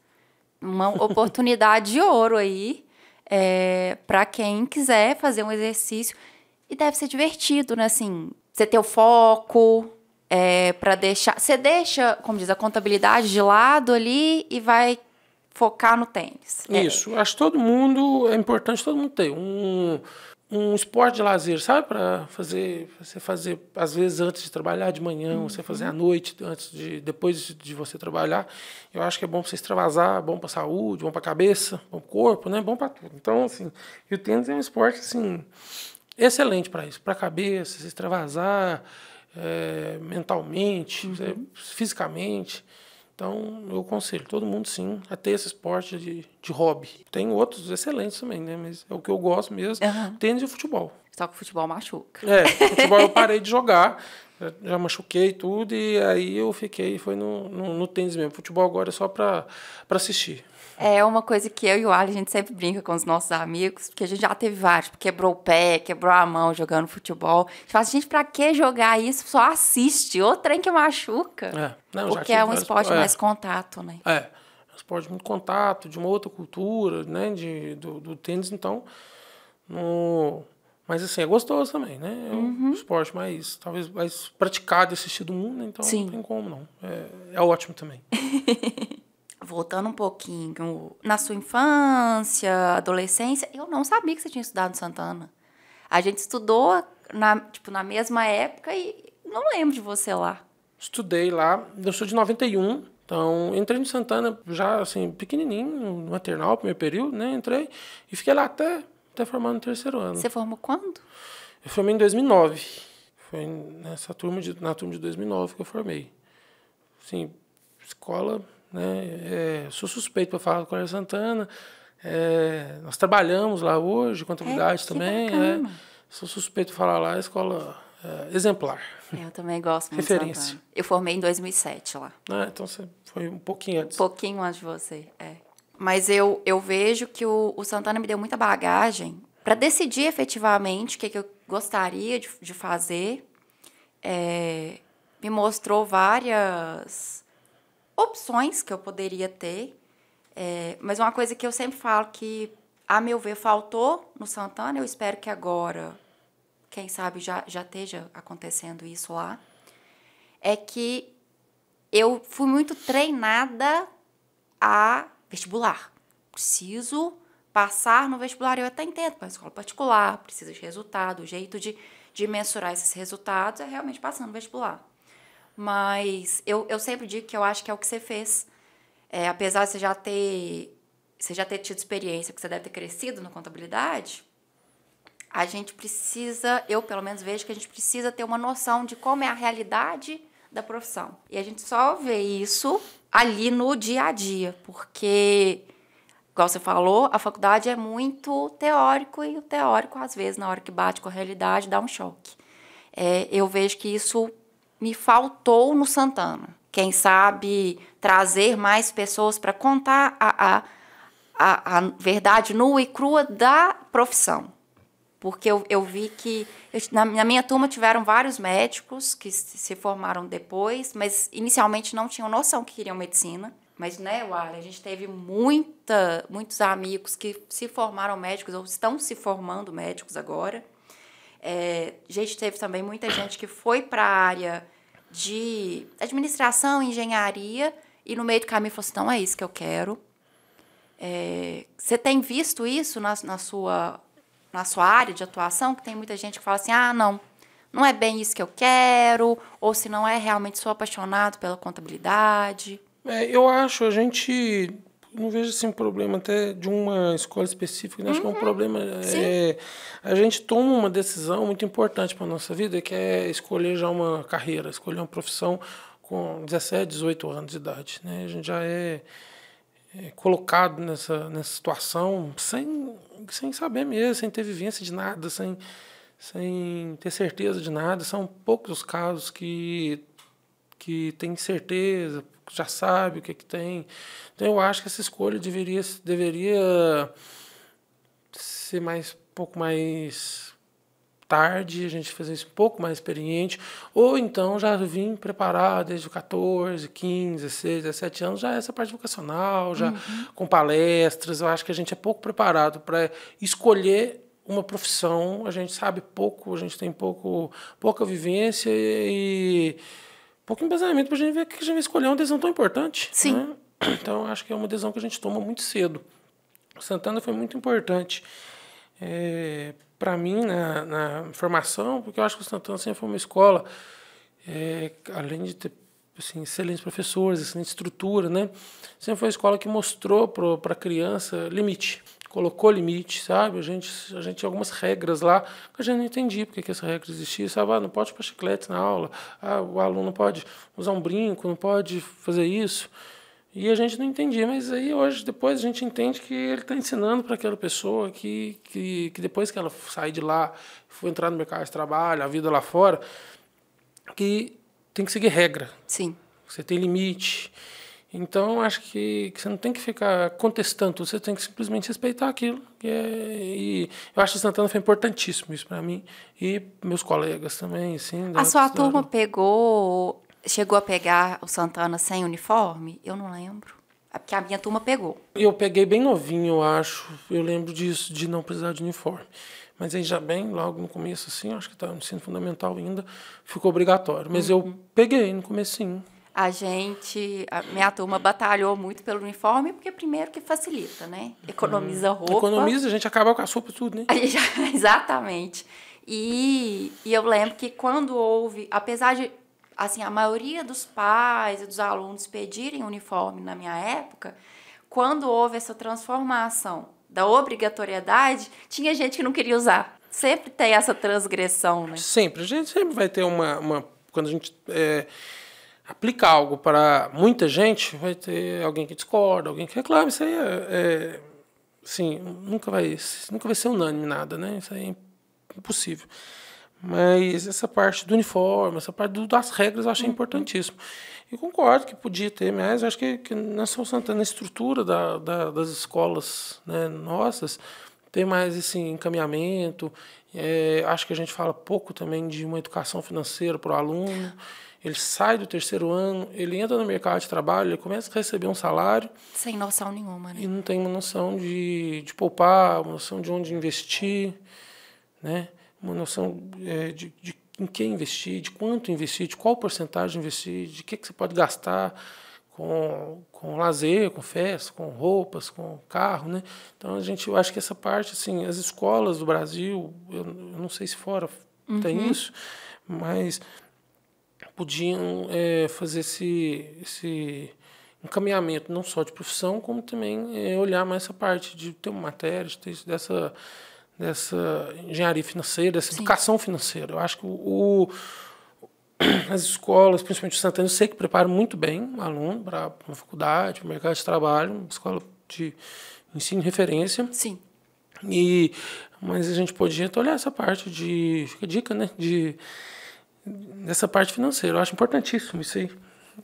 S2: Uma oportunidade de ouro aí é, para quem quiser fazer um exercício e deve ser divertido, né? Assim, você ter o foco, é, para deixar. Você deixa, como diz, a contabilidade de lado ali e vai focar no tênis.
S1: É. Isso. É. Acho que todo mundo, é importante todo mundo ter um, um esporte de lazer, sabe? Para fazer, você fazer, às vezes, antes de trabalhar de manhã, uhum. você fazer à noite, antes de, depois de você trabalhar. Eu acho que é bom para você extravasar, bom para a saúde, bom para a cabeça, bom para o corpo, né? Bom para tudo. Então, assim, e o tênis é um esporte, assim, excelente para isso. Para a cabeça, se extravasar é, mentalmente, uhum. fisicamente. Então, eu aconselho todo mundo, sim, a ter esse esporte de, de hobby. Tem outros excelentes também, né? Mas é o que eu gosto mesmo. Uhum. Tênis e futebol. Só que o futebol
S2: machuca. É, futebol eu
S1: parei de jogar. Já machuquei tudo e aí eu fiquei, foi no, no, no tênis mesmo. Futebol agora é só para assistir.
S2: É uma coisa que eu e o Ali, a gente sempre brinca com os nossos amigos, porque a gente já teve vários, quebrou o pé, quebrou a mão jogando futebol. A gente fala, gente, pra que jogar isso? Só assiste, ou trem que machuca. É. Não, porque é um vários... esporte é. mais contato, né? É, é um esporte muito contato, de uma outra
S1: cultura, né? De, do, do tênis, então... No... Mas assim, é gostoso também, né? É uhum. um esporte mais, talvez, mais praticado e assistido do mundo, né? então Sim. não tem como, não. É, é ótimo também.
S2: voltando um pouquinho, na sua infância, adolescência, eu não sabia que você tinha estudado Santana. A gente estudou na, tipo, na mesma época e não lembro de você lá. Estudei
S1: lá, eu sou de 91, então entrei no Santana já assim, pequenininho, no maternal, primeiro período, né? Entrei e fiquei lá até, até formar no terceiro ano. Você formou quando? Eu formei em 2009. Foi nessa turma de, na turma de 2009 que eu formei. Assim, escola né? É, sou suspeito para falar do Colégio Santana. É, nós trabalhamos lá hoje, contabilidade é, também. É. sou suspeito para falar lá, a é escola é, exemplar.
S2: Eu também gosto muito. Referência. Eu formei em 2007 lá. Ah, então você foi um pouquinho antes. Um pouquinho antes de você, é. Mas eu, eu vejo que o, o Santana me deu muita bagagem para decidir efetivamente o que, que eu gostaria de, de fazer. É, me mostrou várias opções que eu poderia ter. É, mas uma coisa que eu sempre falo que, a meu ver, faltou no Santana, eu espero que agora, quem sabe, já, já esteja acontecendo isso lá, é que eu fui muito treinada a vestibular. Preciso passar no vestibular. Eu até entendo, para escola particular, precisa de resultado, o jeito de, de mensurar esses resultados é realmente passando no vestibular. Mas eu, eu sempre digo que eu acho que é o que você fez. É, apesar de você já ter você já ter tido experiência, que você deve ter crescido na contabilidade, a gente precisa, eu pelo menos vejo que a gente precisa ter uma noção de como é a realidade da profissão. E a gente só vê isso ali no dia a dia, porque igual você falou, a faculdade é muito teórico e o teórico às vezes na hora que bate com a realidade dá um choque. É, eu vejo que isso me faltou no Santana. Quem sabe trazer mais pessoas para contar a, a, a, a, verdade nua e crua da profissão. Porque eu, eu vi que. Eu, na, na minha turma tiveram vários médicos que se formaram depois, mas inicialmente não tinham noção que queriam medicina. Mas, né, Wally, a gente teve muita, muitos amigos que se formaram médicos ou estão se formando médicos agora. É, a gente teve também muita gente que foi para a área de administração, engenharia, e no meio do caminho falou assim: não é isso que eu quero. É, você tem visto isso na, na, sua, na sua área de atuação? Que tem muita gente que fala assim: ah, não, não é bem isso que eu quero, ou se não é realmente sou apaixonado pela contabilidade.
S1: É, eu acho, a gente não vejo assim problema até de uma escola específica né? acho que é um uhum. problema é, a gente toma uma decisão muito importante para nossa vida que é escolher já uma carreira escolher uma profissão com 17 18 anos de idade né a gente já é, é colocado nessa nessa situação sem sem saber mesmo sem ter vivência de nada sem sem ter certeza de nada são poucos os casos que que tem certeza, já sabe o que, é que tem. Então eu acho que essa escolha deveria, deveria ser mais um pouco mais tarde, a gente fazer isso um pouco mais experiente, ou então já vim preparar desde 14, 15, 16, 17 anos, já essa parte vocacional, já uhum. com palestras, eu acho que a gente é pouco preparado para escolher uma profissão, a gente sabe pouco, a gente tem pouco, pouca vivência e, e pouco embasamento para a gente ver que a gente vai escolher é uma decisão tão importante. Sim. Né? Então, acho que é uma decisão que a gente toma muito cedo. O Santana foi muito importante é, eh, para mim na, na, formação, porque eu acho que o Santana sempre foi uma escola, é, além de ter assim, excelentes professores, excelente estrutura, né? sempre foi uma escola que mostrou para a criança limite colocou limite, sabe? A gente, a gente tinha algumas regras lá que a gente não entendia porque que essa regra existia, sabe? Ah, não pode pôr chiclete na aula, ah, o aluno não pode usar um brinco, não pode fazer isso. E a gente não entendia, mas aí hoje, depois, a gente entende que ele está ensinando para aquela pessoa que, que, que depois que ela sair de lá, for entrar no mercado de trabalho, a vida lá fora, que tem que seguir regra. Sim. Você tem limite. Então, acho que, que, você não tem que ficar contestando, você tem que simplesmente respeitar aquilo. E, é, e eu acho que Santana foi importantíssimo isso para mim e meus colegas também. Assim, a sua turma
S2: pegou, chegou a pegar o Santana sem uniforme? Eu não lembro. É porque a minha turma pegou.
S1: Eu peguei bem novinho, eu acho. Eu lembro disso, de não precisar de uniforme. Mas aí já bem, logo no começo, assim, acho que estava tá no ensino fundamental ainda, ficou obrigatório. Mas uhum. eu
S2: peguei no comecinho a gente, a minha turma batalhou muito pelo uniforme, porque primeiro que facilita, né? Uhum. Economiza roupa. Economiza, a
S1: gente acaba com a roupa tudo, né? Gente,
S2: exatamente. E, e eu lembro que quando houve, apesar de, assim, a maioria dos pais e dos alunos pedirem uniforme na minha época, quando houve essa transformação da obrigatoriedade, tinha gente que não queria usar. Sempre tem essa transgressão, né?
S1: Sempre. A gente sempre vai ter uma... uma quando a gente... É aplicar algo para muita gente, vai ter alguém que discorda, alguém que reclama. Isso aí é, é nunca vai, nunca vai ser unânime nada, né? Isso aí é impossível. Mas essa parte do uniforme, essa parte do, das regras, eu achei uhum. importantíssimo. E concordo que podia ter, mas acho que, que na São Santana, na estrutura da, da, das escolas né, nossas, tem mais esse encaminhamento. É, acho que a gente fala pouco também de uma educação financeira para o aluno. Ele sai do terceiro ano, ele entra no mercado de trabalho, ele começa a receber um salário.
S2: Sem noção nenhuma, né? E
S1: não tem uma noção de, de poupar, uma noção de onde investir, né? Uma noção é, de, de em que investir, de quanto investir, de qual porcentagem investir, de que, que você pode gastar com, com lazer, com festa, com roupas, com carro, né? Então a gente, eu acho que essa parte, assim, as escolas do Brasil, eu, eu não sei se fora uhum. tem isso, mas podiam é, fazer esse, esse encaminhamento não só de profissão, como também é, olhar mais essa parte de ter uma matéria, de ter dessa, dessa engenharia financeira, dessa Sim. educação financeira. Eu acho que o, o, as escolas, principalmente o Santana, eu sei que preparam muito bem o aluno para uma faculdade, para o mercado de trabalho, uma escola de ensino de referência. Sim. E, mas a gente podia olhar essa parte de. Fica a dica, né? De nessa parte financeira. Eu acho importantíssimo isso aí.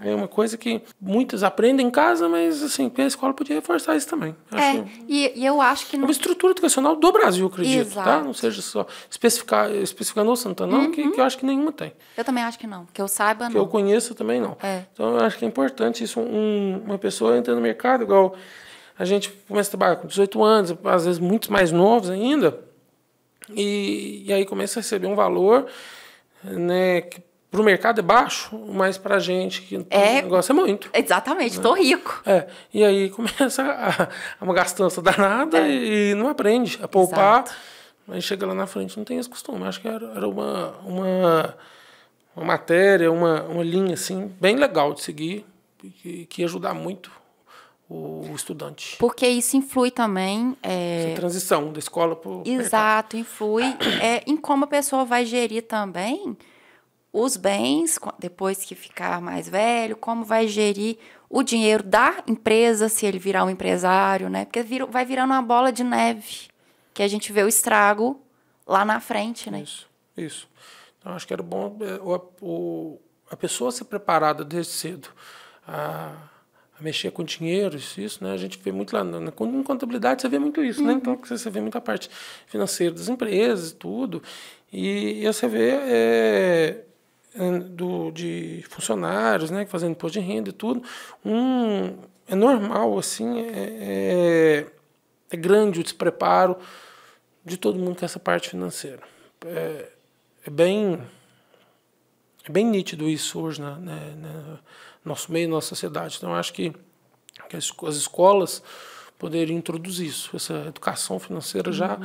S1: É uma coisa que muitos aprendem em casa, mas assim, a escola podia reforçar isso também. é,
S2: e, e, eu acho que... É não... uma estrutura educacional do Brasil, acredito, tá? Exato. tá? Não
S1: seja só especificar, especificando o Santana, uhum. que, que, eu acho que nenhuma tem.
S2: Eu também acho que não, que eu saiba não. Que eu
S1: conheça também não. É. Então eu acho que é importante isso, um, uma pessoa entra no mercado, igual a gente começa a trabalhar com 18 anos, às vezes muitos mais novos ainda, e, e aí começa a receber um valor né, que para o mercado é baixo, mas para a gente que é, negócio é muito. Exatamente, estou né? rico. É, e aí começa a, a uma gastança danada é. e não aprende a poupar. Mas chega lá na frente, não tem esse costume. Acho que era, era uma, uma, uma matéria, uma, uma linha assim, bem legal de seguir, que, que ia ajudar muito o estudante.
S2: Porque isso influi também. É... Essa transição
S1: da escola para o. Exato,
S2: mercado. influi é, em como a pessoa vai gerir também os bens depois que ficar mais velho, como vai gerir o dinheiro da empresa se ele virar um empresário, né? Porque vira, vai virando uma bola de neve que a gente vê o estrago lá na frente, né? Isso,
S1: isso. Então acho que era bom é, o, o a pessoa ser preparada desde cedo a mexer com dinheiro, isso, isso, né? A gente vê muito lá na, na contabilidade, você vê muito isso, né? uhum. né? Então você, você vê muita parte financeira das empresas, tudo. E, e você vê é, é do, de funcionários, né, fazendo imposto de renda e tudo. Um, é normal, assim, é, é, é grande o despreparo de todo mundo com essa parte financeira. É, é bem é bem nítido isso hoje na, na, né, na né? nosso meio, nossa sociedade. Então, acho que, que as, as, escolas poderiam introduzir isso, essa educação financeira uhum. já,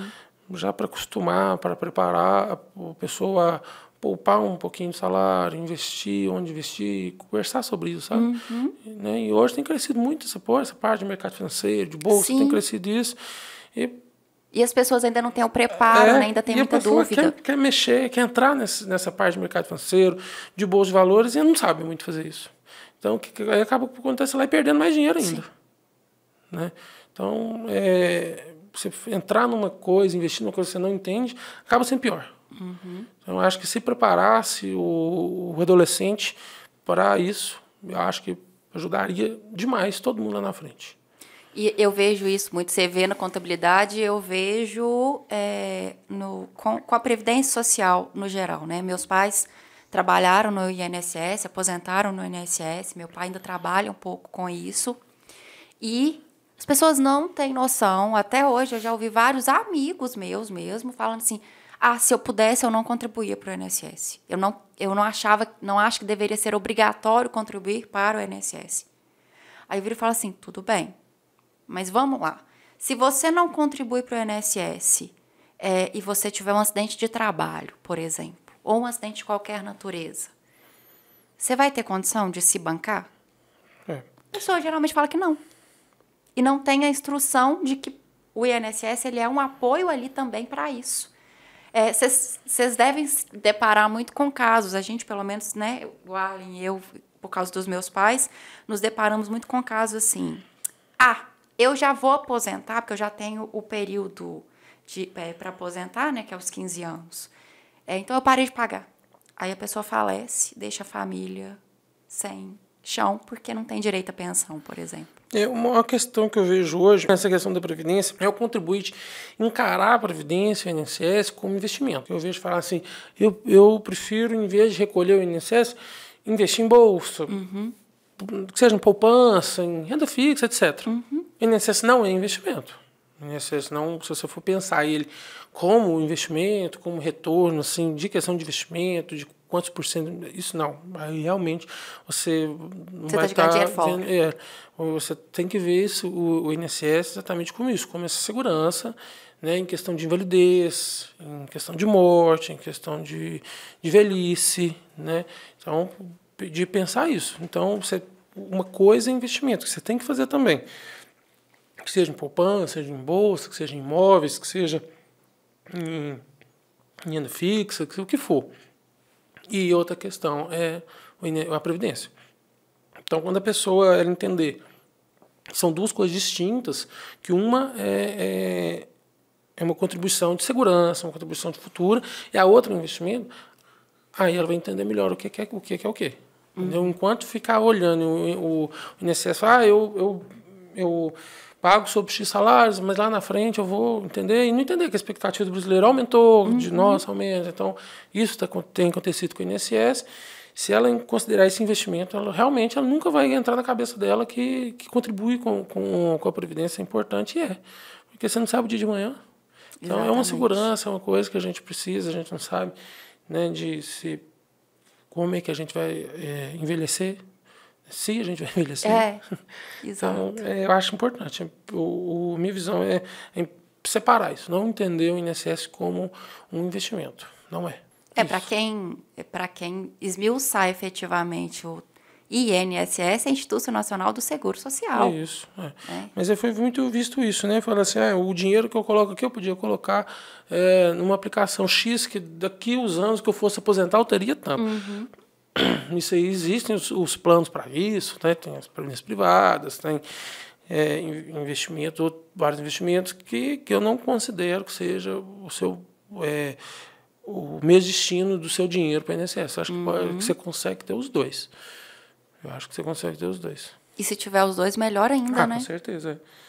S1: já para acostumar, para preparar a pessoa a poupar um pouquinho de salário, investir, onde investir, conversar sobre isso, sabe? Uhum. Né? E hoje tem crescido muito essa, porra, essa parte de mercado financeiro, de bolsa, Sim. tem crescido isso. E,
S2: e as pessoas ainda não têm o preparo, é, né? ainda tem muita dúvida. Quer,
S1: quer mexer, quer entrar nesse, nessa parte de mercado financeiro, de bolsa de valores, e não sabe muito fazer isso. Então, que, que, aí acaba você lá perdendo mais dinheiro ainda. Né? Então, é, você entrar numa coisa, investir numa coisa que você não entende, acaba sendo pior. Uhum. Então, eu acho que se preparasse o, o adolescente para isso, eu acho que ajudaria demais todo mundo lá na frente.
S2: E eu vejo isso muito. Você vê na contabilidade, eu vejo é, no, com, com, a previdência social no geral, né? Meus pais trabalharam no INSS, aposentaram no INSS, meu pai ainda trabalha um pouco com isso. E as pessoas não têm noção, até hoje eu já ouvi vários amigos meus mesmo falando assim: "Ah, se eu pudesse eu não contribuía para o INSS. Eu não eu não achava, não acho que deveria ser obrigatório contribuir para o INSS". Aí eu viro e falo assim: "Tudo bem. Mas vamos lá. Se você não contribui para o INSS, é, eh, e você tiver um acidente de trabalho, por exemplo, ou um acidente de qualquer natureza, você vai ter condição de se bancar? É. A pessoa geralmente fala que não. E não tem a instrução de que o INSS ele é um apoio ali também para isso. Vocês é, devem se deparar muito com casos, a gente, pelo menos, né, o Arlen e eu, por causa dos meus pais, nos deparamos muito com casos assim. Ah, eu já vou aposentar, porque eu já tenho o período é, para aposentar, né, que é os 15 anos. É, então eu parei de pagar. Aí a pessoa falece, deixa a família sem chão porque não tem direito à pensão, por exemplo.
S1: É uma questão que eu vejo hoje nessa questão da previdência é o contribuinte encarar a previdência, o INSS como investimento. Eu vejo falar assim, eu, eu prefiro em vez de recolher o INSS, investir em bolsa, uhum. que seja em poupança, em renda fixa, etc. Uhum. O INSS não é investimento. INSS né? não, se você for pensar ele como investimento, como retorno, assim, de questão de investimento, de quantos por cento, isso não. Aí realmente você não você tá vai tá estar é, você tem que ver isso, o, o INSS exatamente como isso, como essa segurança, né, em questão de invalidez, em questão de morte, em questão de, de velhice, né? Então, de pensar isso. Então, você uma coisa é investimento, que você tem que fazer também que seja em poupança, seja em bolsa, que seja em imóveis, que seja em renda fixa, o que for. E outra questão é a previdência. Então, quando a pessoa ela entender são duas coisas distintas, que uma é, é, é, uma contribuição de segurança, uma contribuição de futuro, e a outra, um investimento, aí ela vai entender melhor o que é o que é o que. É uhum. Enquanto ficar olhando o, o INSS, ah, eu, eu, eu pago sobre X salários, mas lá na frente eu vou entender e não entender que a expectativa do brasileiro aumentou, uhum. de nós aumenta. Então, isso tá, tem acontecido com o INSS. Se ela considerar esse investimento, ela, realmente ela nunca vai entrar na cabeça dela que, que contribui com, com, com a Previdência é importante, e é. Porque você não sabe o dia de manhã.
S2: Então, Exatamente. é uma segurança,
S1: é uma coisa que a gente precisa, a gente não sabe né, de se, como é que a gente vai é, envelhecer se a gente vai envelhecer. É, então, exato. Então, é, eu acho importante. O, o minha visão é, é, separar isso, não entender o INSS como um investimento. Não é.
S2: É para quem, é quem esmiuçar efetivamente o INSS, é Instituto Nacional do Seguro Social. É
S1: isso. É. É. Mas foi muito visto isso, né? Falar assim, ah, o dinheiro que eu coloco aqui eu podia colocar é, numa aplicação X que daqui os anos que eu fosse aposentar eu teria tanto. Uhum. Isso aí existem os, os planos para isso, né? tem as planilhas privadas, tem é, investimentos, vários investimentos que, que eu não considero que seja o seu é, o mesmo destino do seu dinheiro para o INSS. acho uhum. que você consegue ter os dois. Eu acho que você consegue ter os dois.
S2: E se tiver os dois, melhor ainda, ah, né? Com
S1: certeza. É.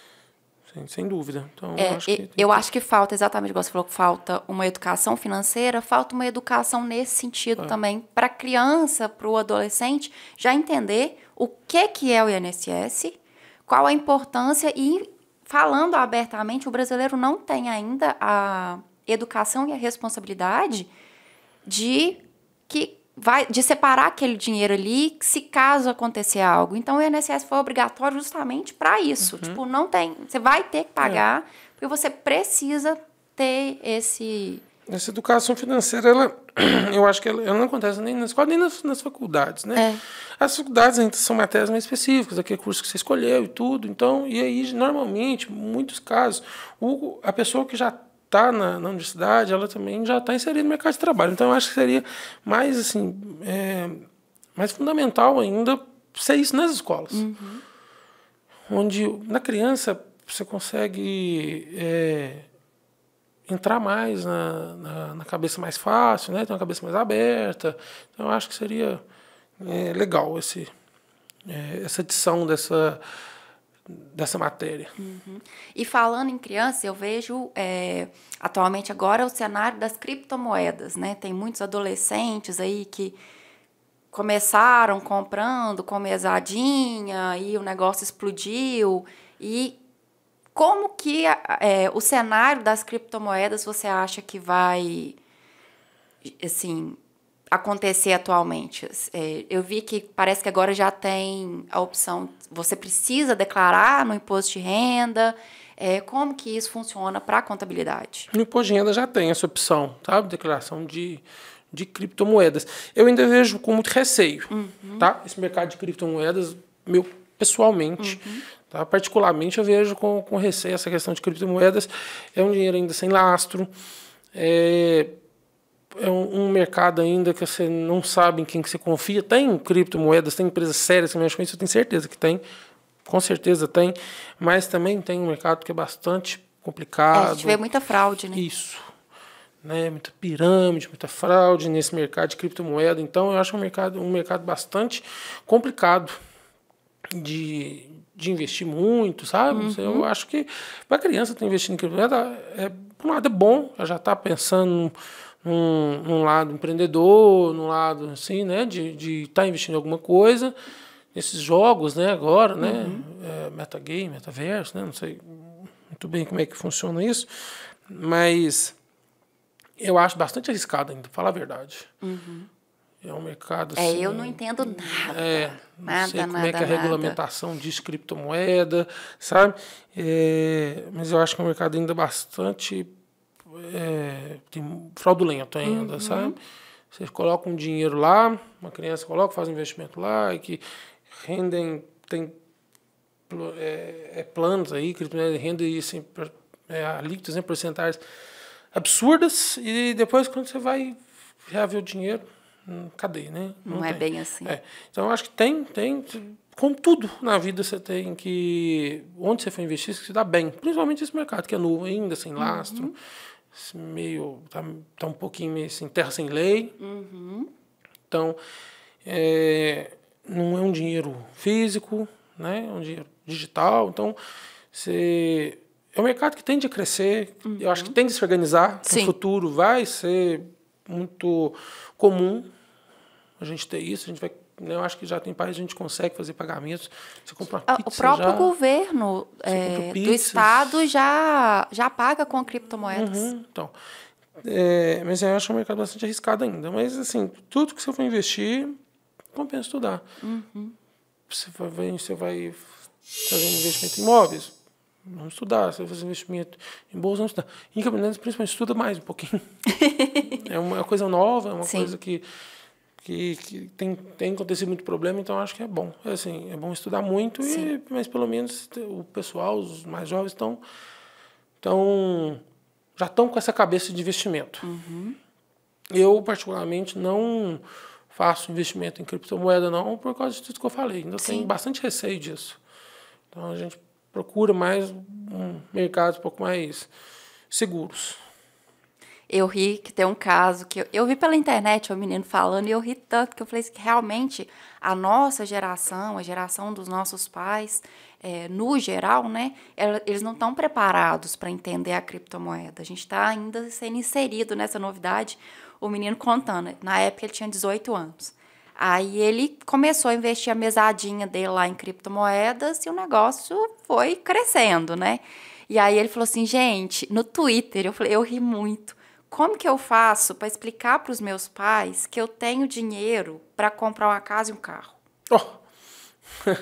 S1: Sem, sem dúvida. Então, é, eu, acho
S2: que, eu acho que falta, exatamente igual você falou, falta uma educação financeira, falta uma educação nesse sentido é. também, para a criança, para o adolescente, já entender o que, que é o INSS, qual a importância e, falando abertamente, o brasileiro não tem ainda a educação e a responsabilidade de que vai, de separar aquele dinheiro ali se caso acontecer algo. Então o INSS foi obrigatório justamente para isso. Uhum. Tipo, não tem. Você vai ter que pagar, é. porque você precisa ter esse.
S1: Essa educação financeira, ela, eu acho que ela, ela não acontece nem na escola, nem nas, nas faculdades, né? É. As faculdades ainda são matérias mais específicas, aquele curso que você escolheu e tudo. Então, e aí, normalmente, em muitos casos, o, a pessoa que já está na, na, universidade, ela também já está inserida no mercado de trabalho. Então, eu acho que seria mais, assim, é, mais fundamental ainda ser isso nas escolas. Uhum. Onde, na criança, você consegue é, entrar mais na, na, na, cabeça mais fácil, né? ter uma cabeça mais aberta. Então, eu acho que seria é, legal esse, é, essa edição dessa dessa matéria. Uhum.
S2: E falando em criança, eu vejo é, atualmente agora o cenário das criptomoedas, né? Tem muitos adolescentes aí que começaram comprando com mesadinha e o negócio explodiu. E como que é, é o cenário das criptomoedas você acha que vai, assim, acontecer atualmente? É, eu vi que parece que agora já tem a opção, você precisa declarar no imposto de renda. É, como que isso funciona para a contabilidade?
S1: No imposto de renda já tem essa opção, sabe? Declaração de, de criptomoedas. Eu ainda vejo com muito receio, uhum. tá? Esse mercado de criptomoedas, meu, pessoalmente, uhum. tá? Particularmente eu vejo com, com receio essa questão de criptomoedas. É um dinheiro ainda sem lastro. É, é um, um, mercado ainda que você não sabe em quem que você confia. Tem criptomoedas, tem empresas sérias que mexem com isso, eu tenho certeza que tem. Com certeza tem. Mas também tem um mercado que é bastante complicado. É, a gente vê muita
S2: fraude, né? Isso.
S1: Né, muita pirâmide, muita fraude nesse mercado de criptomoeda. Então, eu acho um mercado, um mercado bastante complicado de, de investir muito, sabe? Uhum. Eu acho que para criança ter investindo em criptomoeda é, por um lado é bom, ela já está pensando num, num lado empreendedor, num lado assim, né, de estar tá investindo em alguma coisa, esses jogos, né, agora, né, uhum. né, é, metagame, metaverso, né, não sei muito bem como é que funciona isso, mas eu acho bastante arriscado ainda, falar a verdade. Uhum. É um mercado é, assim, É, eu não
S2: entendo nada. É, não nada, sei como nada, é que é a nada. regulamentação
S1: diz criptomoeda, sabe? É, mas eu acho que é um mercado ainda bastante é, tem fraudulento ainda, uhum. sabe? coloca um dinheiro lá, uma criança coloca, faz um investimento lá, e que rendem, tem é, é planos aí, criptomoedas né, rendem em é, líquidos, em né, porcentagens absurdas, e depois quando você vai reaver o dinheiro, hum, cadê, né? Não, Não é bem assim. É. Então, acho que tem, tem. Contudo, tudo na vida, você tem que. Onde você for investir, você se dá bem. Principalmente esse mercado, que é novo ainda, sem uhum. lastro. Uhum meio. Tá, tá um pouquinho meio assim, terra sem lei.
S2: Uhum.
S1: Então, é, não é um dinheiro físico, né? É um dinheiro digital. Então, você. É um mercado que tende a crescer, uhum. eu acho que uhum. tende a se organizar. Sim. No futuro vai ser muito comum a gente ter isso, a gente vai né, eu acho que já tem país que a gente consegue fazer pagamentos. Você compra uma ah, pizza, O próprio já,
S2: governo é, do estado já, já paga com criptomoedas. Uhum,
S1: então, é, mas eu acho o é mercado bastante arriscado ainda. Mas, assim, tudo que você for investir, compensa estudar. Uhum. Você, vai, você vai fazer um investimento em imóveis, não estudar. Você vai fazer investimento em bolsa, não estudar. Em caminhonetes, principalmente, estuda mais um pouquinho. É, é uma coisa nova, é uma Sim. coisa que que, que tem, tem acontecido muito problema, então acho que é bom. É, assim, é bom estudar muito, e, mas pelo menos o pessoal, os mais jovens, estão. já estão com essa cabeça de investimento. Uhum. Eu, particularmente, não faço investimento em criptomoeda, não, por causa de tudo que eu falei. Ainda tenho bastante receio disso. Então a gente procura mais um mercado um pouco
S2: mais seguros. Eu ri que tem um caso que eu, eu vi pela internet o um menino falando e eu ri tanto que eu falei que realmente a nossa geração, a geração dos nossos pais, é, no geral, né, eles não estão preparados para entender a criptomoeda. A gente está ainda sendo inserido nessa novidade. O menino contando, na época ele tinha 18 anos. Aí ele começou a investir a mesadinha dele lá em criptomoedas e o negócio foi crescendo, né? E aí ele falou assim, gente, no Twitter, eu falei, eu ri muito como que eu faço para explicar para os meus pais que eu tenho dinheiro para comprar uma casa e um carro? Oh.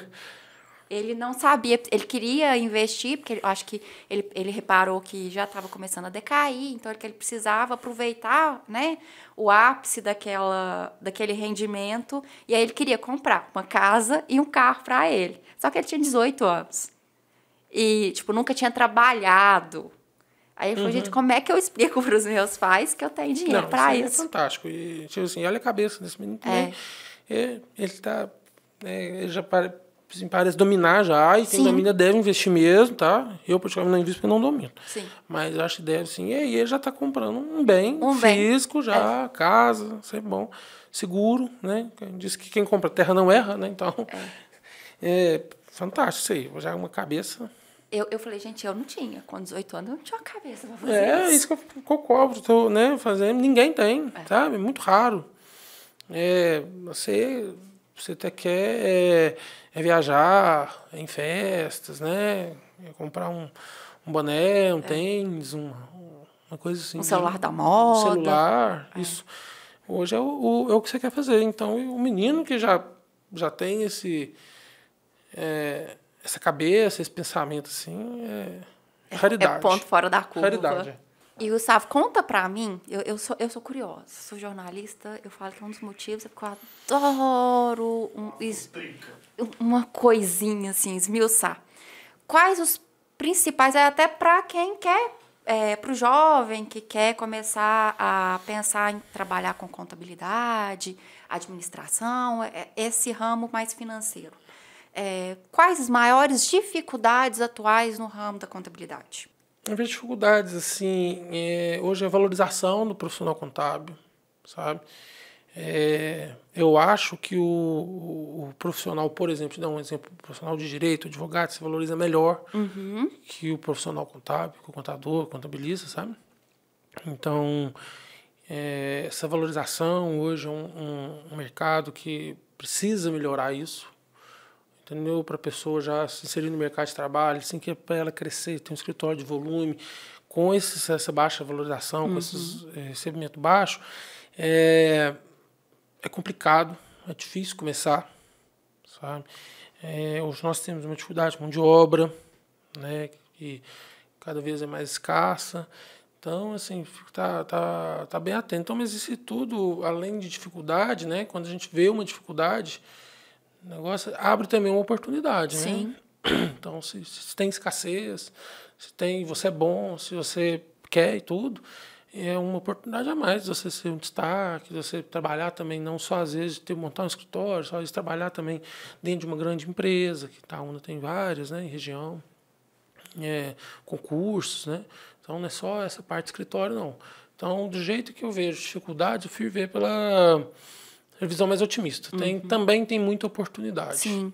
S2: ele não sabia, ele queria investir, porque ele, acho que ele, ele reparou que já estava começando a decair, então ele, é que ele precisava aproveitar né, o ápice daquela, daquele rendimento, e aí ele queria comprar uma casa e um carro para ele. Só que ele tinha 18 anos. E, tipo, nunca tinha trabalhado. Aí eu falei, uhum. gente, como é que eu explico para os meus pais que eu tenho dinheiro para isso? É isso? É
S1: fantástico. E, tipo assim, olha a cabeça desse menino é. é. Ele, ele tá. É, ele já assim, parece dominar já, e quem sim. domina deve investir mesmo, tá? Eu, particularmente, não invisto porque não domino. Sim. Mas acho que deve sim. E aí ele já está comprando um bem um físico, bem. já, é. casa, isso é bom. Seguro, né? Diz que quem compra terra não erra, né? Então, é, é fantástico isso aí. Já é uma cabeça
S2: eu, eu falei, gente, eu não tinha. Com 18 anos, eu não tinha uma cabeça pra fazer é, é isso. É, isso
S1: que eu, cobro, tô, né, fazendo. Ninguém tem, é. sabe? Muito raro. É, você, você até quer é, é viajar em festas, né? É comprar um, um boné, um é. tênis, uma, uma coisa assim. Um celular da moda. Um celular, isso. Hoje é o, o, é o que você quer fazer. Então, o menino que já, já tem esse... É, essa cabeça, esse pensamento, assim, é, é, é raridade. É ponto fora da curva. Raridade. É.
S2: E, Gustavo, conta pra mim, eu, eu, sou, eu sou curiosa, sou jornalista, eu falo que um dos motivos é porque eu adoro um, uma coisinha, assim, esmiuçar. Quais os principais, é até pra quem quer, é, pro jovem que quer começar a pensar em trabalhar com contabilidade, administração, esse ramo mais financeiro é, quais as maiores dificuldades atuais no ramo da contabilidade? Eu vejo
S1: dificuldades, assim, é, hoje é a valorização do profissional contábil, sabe? É, eu acho que o, o, profissional, por exemplo, dá um exemplo, o profissional de direito, advogado, se valoriza melhor uhum. que o profissional contábil, que o contador, contabilista, sabe? Então, é, essa valorização hoje é um, um, um mercado que precisa melhorar isso, entendeu? Para a pessoa já se inserir no mercado de trabalho, assim que é para ela crescer, ter um escritório de volume, com esse, essa baixa valorização, uhum. com eh, esse recebimento baixo, é, é complicado, é difícil começar, sabe? É, hoje nós temos uma dificuldade com mão de obra, né? Que cada vez é mais escassa. Então, assim, tá, tá, tá bem atento. Então, mas isso é tudo, além de dificuldade, né? Quando a gente vê uma dificuldade, o negócio abre também uma oportunidade, né? Sim. né? Então, se, se, tem escassez, se tem, você é bom, se você quer e tudo, é uma oportunidade a mais de você ser um destaque, de você trabalhar também, não só às vezes ter montar um escritório, só às vezes trabalhar também dentro de uma grande empresa, que tá onde tem várias, né, em região, é, concursos, né? Então, não é só essa parte de escritório, não. Então, do jeito que eu vejo dificuldade, eu fui ver pela visão mais otimista. Uhum. Tem, também tem muita oportunidade. Sim.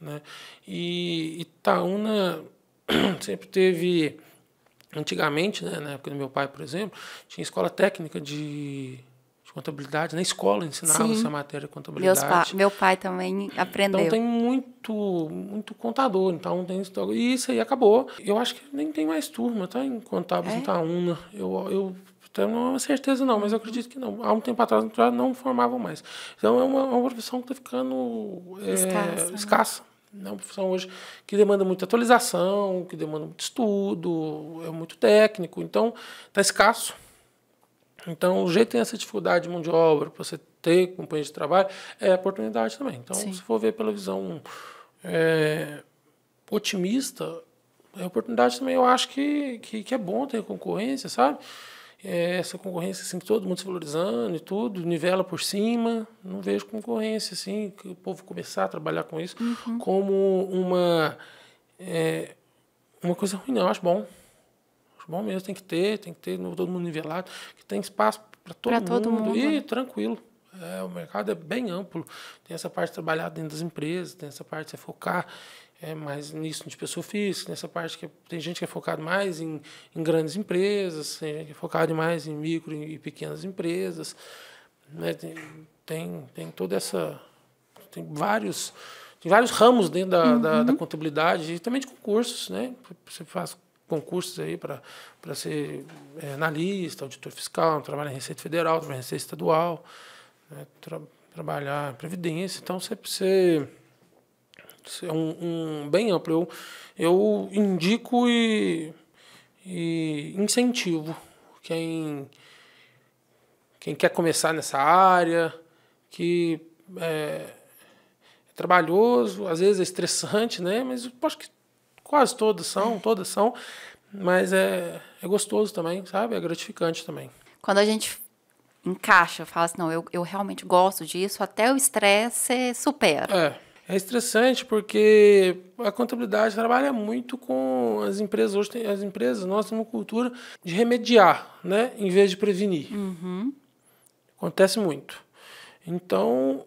S1: Né? E Itaúna sempre teve, antigamente, né, na época do meu pai, por exemplo, tinha escola técnica de, de contabilidade, na escola ensinava essa matéria de contabilidade. Pa
S2: meu pai também então, aprendeu. Então tem muito,
S1: muito contador, então tem e isso aí acabou. Eu acho que nem tem mais turma, tá? Em contábil é? em Itaúna. Eu, eu então, não é uma certeza não, mas eu acredito que não. Há um tempo atrás não formavam mais. Então é uma, é uma profissão que está ficando é, escassa. Né? escassa. Né? É uma profissão hoje que demanda muita atualização, que demanda muito estudo, é muito técnico, então está escasso. Então, o jeito que tem essa dificuldade de mão de obra, para você ter companhia de trabalho, é oportunidade também. Então, Sim. se for ver pela visão é, otimista, é oportunidade também. Eu acho que, que, que é bom ter concorrência, sabe? é, essa concorrência sempre assim, todo mundo se valorizando e tudo, nivela por cima. Não vejo concorrência, assim, que o povo começar a trabalhar com isso uhum. como uma, é, uma coisa ruim, não. acho bom. Acho bom mesmo, tem que ter, tem que ter todo mundo nivelado, que tem espaço para todo, mundo, todo mundo e tranquilo. É, o mercado é bem amplo. Tem essa parte de trabalhar dentro das empresas, tem essa parte de focar é mais nisso de pessoa física, nessa parte que tem gente que é focado mais em, em grandes empresas, tem gente que é focado mais em micro e pequenas empresas, né? tem, tem, tem toda essa... tem vários... Tem vários ramos dentro da, uhum. da, da uhum. contabilidade e também de concursos, né? Você faz concursos aí para ser é, analista, auditor fiscal, trabalhar em Receita Federal, trabalhar em Receita Estadual, né, tra trabalhar em Previdência. Então, você, você é um, um bem amplo. Eu, eu indico e, e incentivo quem, quem quer começar nessa área, que é, é trabalhoso, às vezes é estressante, né? Mas eu acho que quase todas são, é. todas são. Mas é,
S2: é gostoso também, sabe? É gratificante também. Quando a gente encaixa, fala assim, não, eu, eu realmente gosto disso, até o estresse supera. É. É estressante
S1: porque a contabilidade trabalha muito com as empresas. Hoje tem, as empresas, nós temos uma cultura de remediar, né? Em vez de prevenir. Uhum. Acontece muito. Então,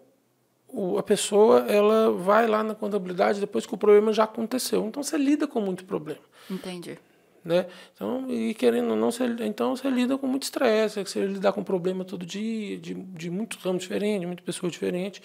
S1: o, a pessoa ela vai lá na contabilidade depois que o problema já aconteceu. Então, você lida com muito problema. Entendi. Né? Então, e querendo ou não, você, então você lida com muito estresse, você lida com problema todo dia, de, de muitos ramos diferentes, de muita pessoa diferente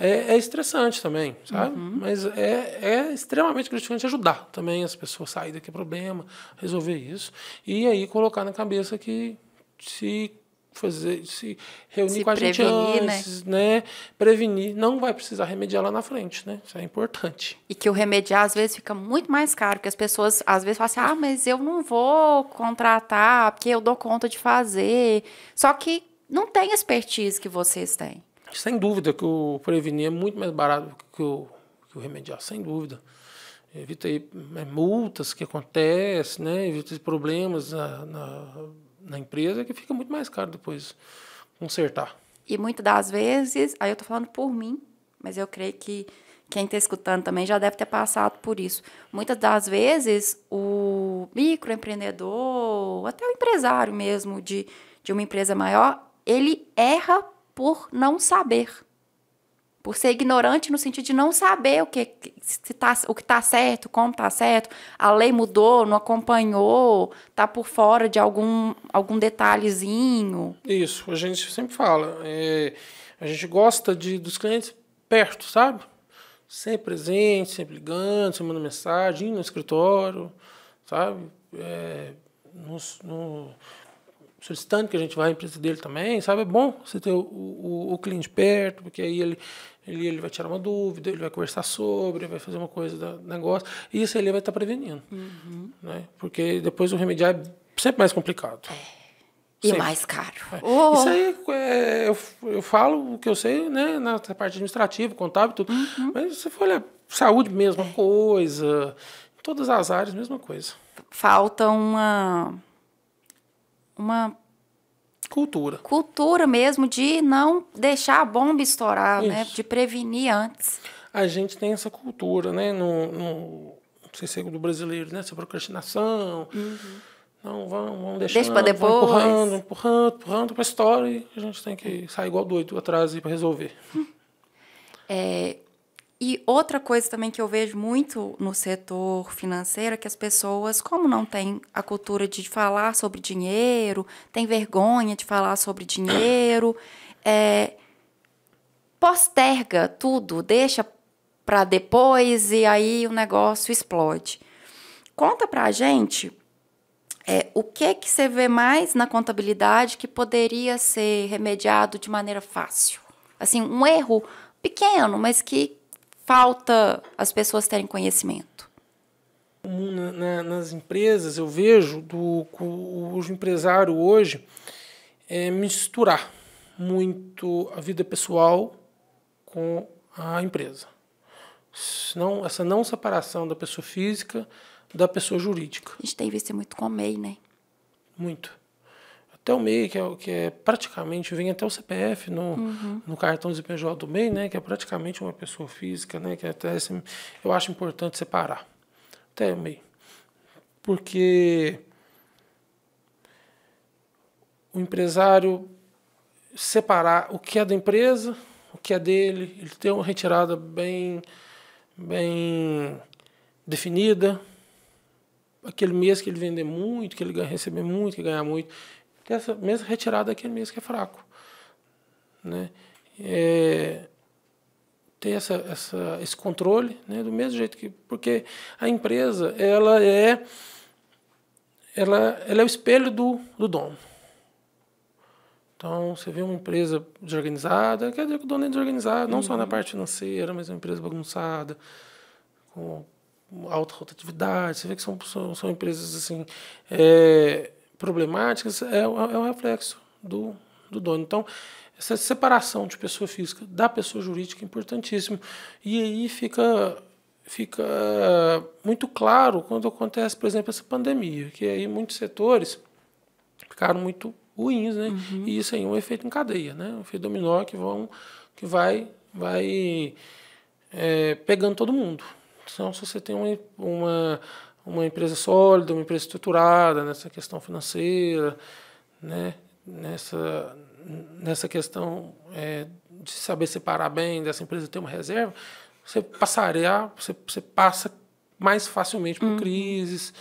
S1: é, é estressante também, sabe? Uhum. Mas é, é extremamente gratificante ajudar também as pessoas a sair daquele é problema, resolver isso. E aí colocar na cabeça que se fazer, se reunir se com a prevenir, gente né? antes, né? né? Prevenir, não vai precisar remediar lá na frente, né? Isso é importante.
S2: E que o remediar às vezes fica muito mais caro, porque as pessoas às vezes falam assim: "Ah, mas eu não vou contratar, porque eu dou conta de fazer". Só que não tem expertise que vocês têm.
S1: Sem dúvida que o prevenir é muito mais barato que o, que o remediar, sem dúvida. Evita aí é, multas que acontecem, né? evita problemas na, na, na empresa que fica muito mais caro depois consertar.
S2: E muitas das vezes, aí eu estou falando por mim, mas eu creio que quem está escutando também já deve ter passado por isso. Muitas das vezes, o microempreendedor, até o empresário mesmo de, de uma empresa maior, ele erra por não saber. Por ser ignorante no sentido de não saber o que está o que tá certo, como está certo, a lei mudou, não acompanhou, está por fora de algum, algum
S1: detalhezinho. Isso, a gente sempre fala. É, a gente gosta de, dos clientes perto, sabe? Sempre presente, sempre ligando, sempre mandando mensagem, no escritório, sabe? É, no, no, solicitando que a gente vá à empresa dele também, sabe? É bom você ter o, o, o cliente perto, porque aí ele, ele, ele vai tirar uma dúvida, ele vai conversar sobre, vai fazer uma coisa do negócio. E isso ele vai estar prevenindo. Uhum. Né? Porque depois o remediar é sempre mais complicado. É. E mais caro. É. Oh. Isso aí, é, eu, eu falo o que eu sei, né? Na parte administrativa, contábil, tudo. Uhum. Mas se for olhar, saúde,
S2: mesma é. coisa. Em todas as áreas, mesma coisa. Falta uma uma cultura. Cultura mesmo de não deixar a bomba estourar, né? Isso. né? De prevenir antes.
S1: A gente tem essa cultura, né? No, no sossego é do brasileiro, né? Essa procrastinação. Uhum. Não,
S2: vamos, vamos deixar. Deixa para depois. empurrando,
S1: empurrando, empurrando para a história e a gente tem que sair igual doido atrás e para resolver.
S2: É, e outra coisa também que eu vejo muito no setor financeiro é que as pessoas, como não têm a cultura de falar sobre dinheiro, têm vergonha de falar sobre dinheiro, é, posterga tudo, deixa para depois e aí o negócio explode. Conta para a gente é, o que que você vê mais na contabilidade que poderia ser remediado de maneira fácil. Assim, um erro pequeno, mas que falta as pessoas terem conhecimento?
S1: na, na, nas empresas, eu vejo do, o, o empresário hoje é misturar muito a vida pessoal com a empresa. Senão, essa não separação da pessoa física da pessoa jurídica. A gente tem visto muito com o MEI, né? Muito até o MEI, que é, que é praticamente, vem até o CPF no, uhum. no cartão de PJ do MEI, né? Que é praticamente uma pessoa física, né? Que até eu acho importante separar. Até o MEI. Porque o empresário separar o que é da empresa, o que é dele, ele ter uma retirada bem, bem definida. Aquele mês que ele vender muito, que ele receber muito, que ganhar muito, dessa mesma retirada daquele que é fraco. Né? É, ter essa, essa, esse controle né? do mesmo jeito que. Porque a empresa ela é, ela, ela é o espelho do, do dono. Então, você vê uma empresa desorganizada, quer dizer que o dono é desorganizado, não uhum. só na uhum. parte financeira, mas é uma empresa bagunçada, com alta rotatividade. Você vê que são, são, são empresas assim, é, problemáticas é, é o é reflexo do, do dono. Então, essa separação de pessoa física da pessoa jurídica é importantíssimo. E aí fica, fica eh, muito claro quando acontece, por exemplo, essa pandemia, que aí muitos setores ficaram muito ruins, né? Uhum. E isso aí é um efeito em cadeia, né? Um efeito dominó que, vão, que vai, vai é, pegando todo mundo. Então, se você tem uma, uma uma empresa sólida, uma empresa estruturada nessa questão financeira, né? nessa, nessa questão é, de saber separar bem, dessa empresa ter uma reserva, você passaria, você, você passa mais facilmente por uhum. crises,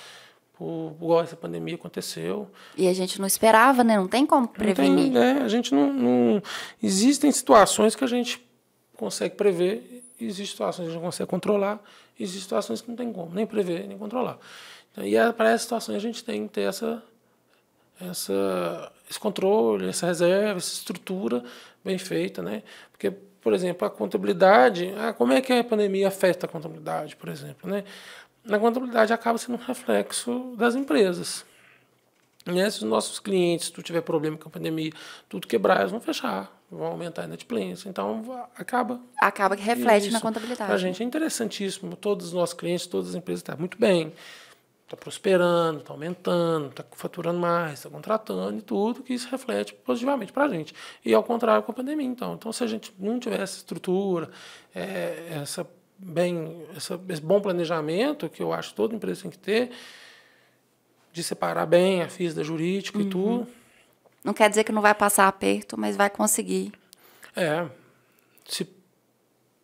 S1: por igual essa pandemia aconteceu.
S2: E a gente não esperava, né? Não tem como prevenir. Tem, né? A gente não, não. Existem
S1: situações que a gente consegue prever, existem situações que a gente não consegue controlar, existem situações que não tem como nem prever, nem controlar. Então, e é, para essas situações a gente tem que ter essa, essa, esse controle, essa reserva, essa estrutura bem feita, né? Porque, por exemplo, a contabilidade, ah, como é que a pandemia afeta a contabilidade, por exemplo, né? Na contabilidade acaba sendo um reflexo das empresas. Né? Se os nossos clientes, se tu tiver problema com a pandemia, tudo quebrar, eles vão fechar, vão aumentar a inadimplência. Então, acaba. Acaba que reflete isso. na contabilidade. Para a né? gente é interessantíssimo. Todos os nossos clientes, todas as empresas estão tá muito bem. Está prosperando, está aumentando, está faturando mais, está contratando e tudo, que isso reflete positivamente para a gente. E ao contrário com a pandemia, então. Então, se a gente não tiver essa estrutura, é, essa bem, essa, esse bom planejamento, que eu acho que toda empresa tem que ter, de separar bem a física jurídica uhum. e tudo.
S2: Não quer dizer que não vai passar aperto, mas vai conseguir.
S1: É. Se,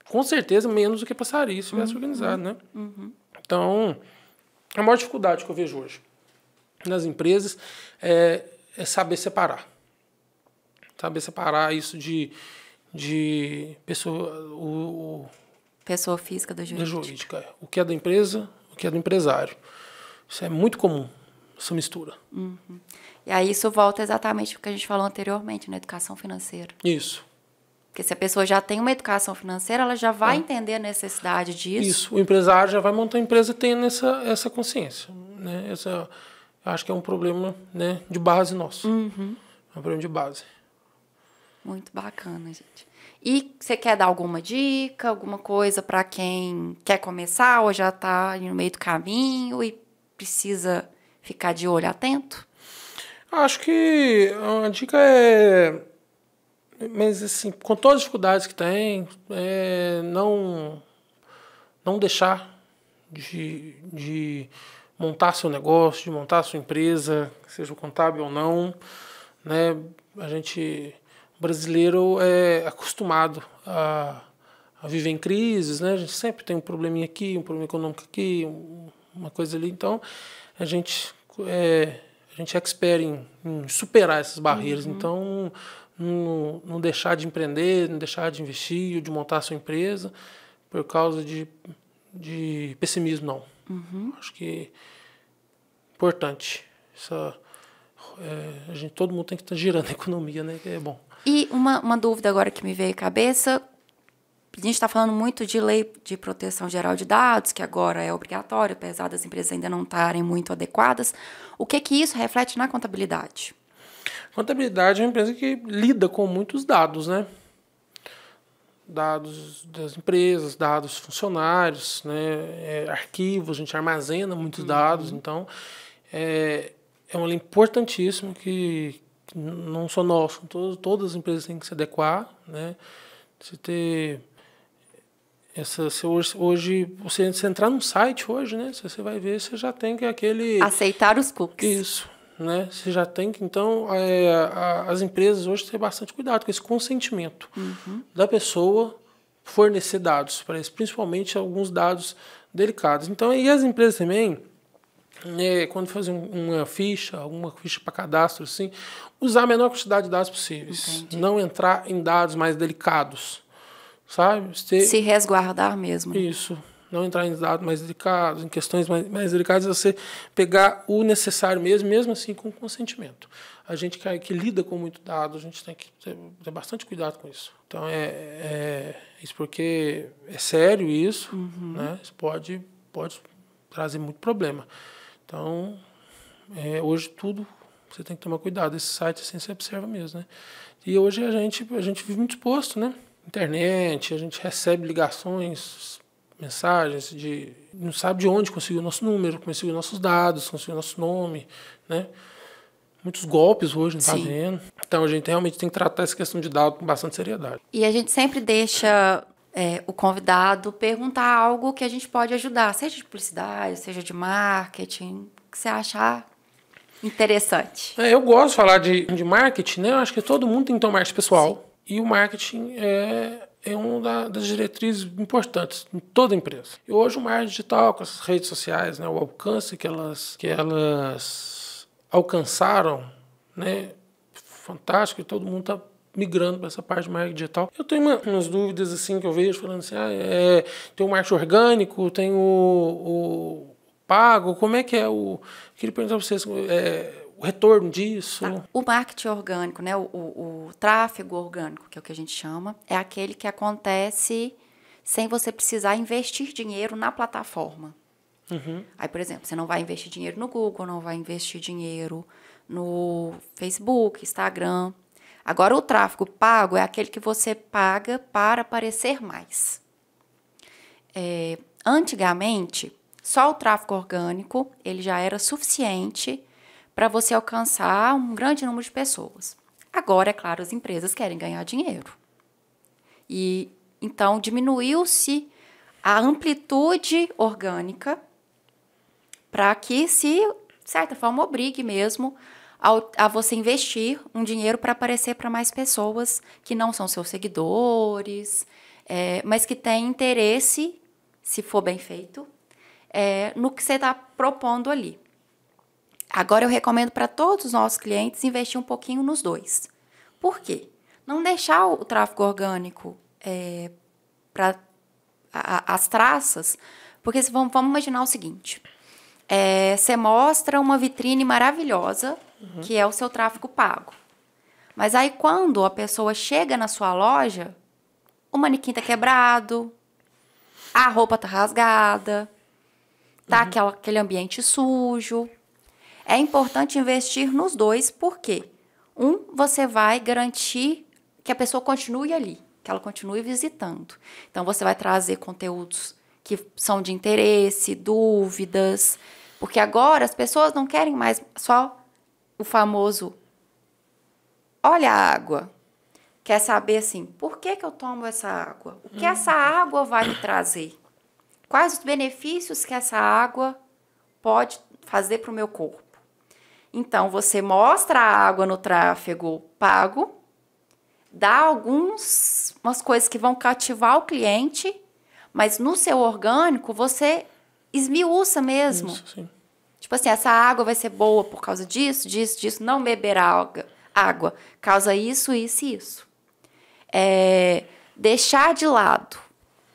S2: com certeza, menos
S1: do que passaria se tivesse uhum. organizado, né? Uhum. Então, a maior dificuldade que eu vejo hoje nas empresas é, é saber separar. Saber separar isso de, de pessoa. O, o pessoa física Da jurídica. O que é da empresa, o que é do empresário. Isso é muito comum essa mistura. Uhum.
S2: E aí isso volta exatamente o que a gente falou anteriormente, na né? educação financeira. Isso. Porque se a pessoa já tem uma educação financeira, ela já vai é. entender a necessidade disso. Isso, o empresário
S1: já vai montar a empresa
S2: tendo essa, essa
S1: consciência. Né? Essa, acho que é um problema né, de base nosso. Uhum. É um problema de base.
S2: Muito bacana, gente. E você quer dar alguma dica, alguma coisa para quem quer começar ou já está no meio do caminho e precisa ficar de olho atento?
S1: Acho que a dica é. Mas assim, com todas as dificuldades que tem, é não, não deixar de, de montar seu negócio, de montar sua empresa, seja contábil ou não. Né? A gente, brasileiro, é acostumado a, a viver em crises, né? a gente sempre tem um probleminha aqui, um problema econômico aqui, uma coisa ali. Então, a gente é, a gente é expert em, em superar essas barreiras. Uhum. Então, não, deixar de empreender, não deixar de investir ou de montar a sua empresa por causa de, de pessimismo, não. Uhum. Acho que é importante. Essa, é, a gente, todo mundo tem que estar girando a economia, né? Que é bom.
S2: E uma, uma dúvida agora que me veio à cabeça: a gente está falando muito de lei de proteção geral de dados, que agora é obrigatório, apesar das empresas ainda não estarem muito adequadas. O que que isso reflete na contabilidade?
S1: Contabilidade é uma empresa que lida com muitos dados, né? Dados das empresas, dados funcionários, né? É, arquivos, a gente armazena muitos uhum. dados, então é, é uma lei importantíssima que, que não só nós, todas, as empresas têm que se adequar, né? Você ter essa, se hoje, hoje, você entrar num site hoje, né? Você vai ver, você já tem aquele. Aceitar os cookies. Isso. Né? Você já tem que, então, é, a, as empresas hoje têm bastante cuidado com esse consentimento uhum. da pessoa fornecer dados para eles, principalmente alguns dados delicados. Então, e as empresas também, né, quando fazem uma ficha, alguma ficha para cadastro, assim, usar a menor quantidade de dados possíveis, Entendi. não entrar em dados mais delicados sabe? Se, se
S2: resguardar mesmo. Né?
S1: Isso. Não entrar em dados mais delicados, em questões mais, mais delicadas, você pegar o necessário mesmo, mesmo assim com consentimento. A gente que, que lida com muito dado, a gente tem que ter, ter bastante cuidado com isso. Então, é, é, é, isso porque é sério isso, uhum. né? Isso pode, pode trazer muito problema. Então, é, hoje tudo você tem que tomar cuidado. Esse site, assim, você observa mesmo, né? E hoje a gente, a gente vive muito exposto, né? internet, a gente recebe ligações, mensagens de não sabe de onde conseguiu o nosso número, conseguiu nossos dados, conseguiu nosso nome, né? muitos golpes hoje, não vendo? Então a gente realmente tem que tratar essa questão de dados com bastante seriedade.
S2: E a gente sempre deixa é, o convidado perguntar algo que a gente pode ajudar, seja de publicidade, seja de marketing, o que você achar interessante.
S1: É, eu gosto de falar de, de marketing, né? Eu acho que todo mundo tem que ter um marketing pessoal. E o marketing é, é uma das diretrizes importantes em toda empresa. E hoje o marketing digital, com as redes sociais, né, o alcance que elas, que elas alcançaram, né, fantástico, e todo mundo está migrando para essa parte de marketing digital. Eu tenho uma, umas dúvidas assim que eu vejo, falando assim, ah, é, tem o marketing orgânico, tem o, o pago, como é que é o... queria perguntar para vocês... É, o retorno disso? Tá.
S2: O marketing orgânico, né, o, o, o tráfego orgânico, que é o que a gente chama, é aquele que acontece sem você precisar investir dinheiro na plataforma. Uhum. Aí, por exemplo, você não vai investir dinheiro no Google, não vai investir dinheiro no Facebook, Instagram. Agora, o tráfego pago é aquele que você paga para aparecer mais. É, antigamente, só o tráfego orgânico ele já era suficiente para você alcançar um grande número de pessoas. Agora, é claro, as empresas querem ganhar dinheiro. E então diminuiu-se a amplitude orgânica para que se, de certa forma, obrigue mesmo a, você investir um dinheiro para aparecer para mais pessoas que não são seus seguidores, é, mas que têm interesse, se for bem feito, é, no que você está propondo ali. Agora eu recomendo para todos os nossos clientes investir um pouquinho nos dois. Por quê? Não deixar o tráfego orgânico é, para as traças, porque vamos, vamos imaginar o seguinte: é, você mostra uma vitrine maravilhosa, uhum. que é o seu tráfego pago. Mas aí quando a pessoa chega na sua loja, o manequim está quebrado, a roupa está rasgada, tá uhum. aquele ambiente sujo. É importante investir nos dois, porque um, você vai garantir que a pessoa continue ali, que ela continue visitando. Então, você vai trazer conteúdos que são de interesse, dúvidas, porque agora as pessoas não querem mais só o famoso olha a água. Quer saber assim, por que, que eu tomo essa água? O que essa água vai me trazer? Quais os benefícios que essa água pode fazer para o meu corpo? Então, você mostra a água no tráfego pago, dá algumas coisas que vão cativar o cliente, mas no seu orgânico você esmiuça mesmo. Isso, sim. Tipo assim, essa água vai ser boa por causa disso, disso, disso. Não beber água, água causa isso, isso e isso. É, deixar de lado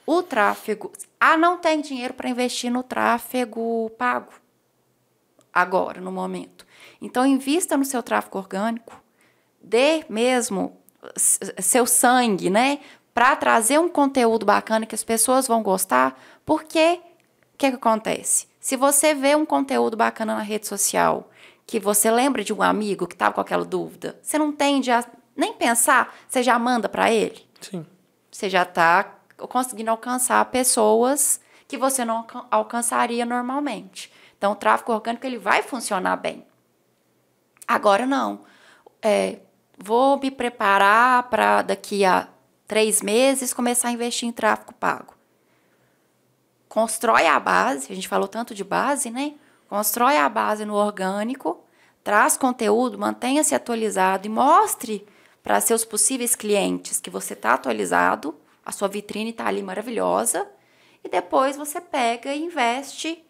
S2: o tráfego. Ah, não tem dinheiro para investir no tráfego pago agora, no momento. Então, invista no seu tráfego orgânico, dê mesmo seu sangue, né? Para trazer um conteúdo bacana que as pessoas vão gostar, porque o que, que acontece? Se você vê um conteúdo bacana na rede social, que você lembra de um amigo que estava com aquela dúvida, você não tende a nem pensar, você já manda para ele? Sim. Você já está conseguindo alcançar pessoas que você não alcançaria normalmente. Então, o tráfego orgânico ele vai funcionar bem. Agora não. É, vou me preparar para daqui a três meses começar a investir em tráfego pago. Constrói a base, a gente falou tanto de base, né? Constrói a base no orgânico, traz conteúdo, mantenha-se atualizado e mostre para seus possíveis clientes que você está atualizado, a sua vitrine está ali maravilhosa, e depois você pega e investe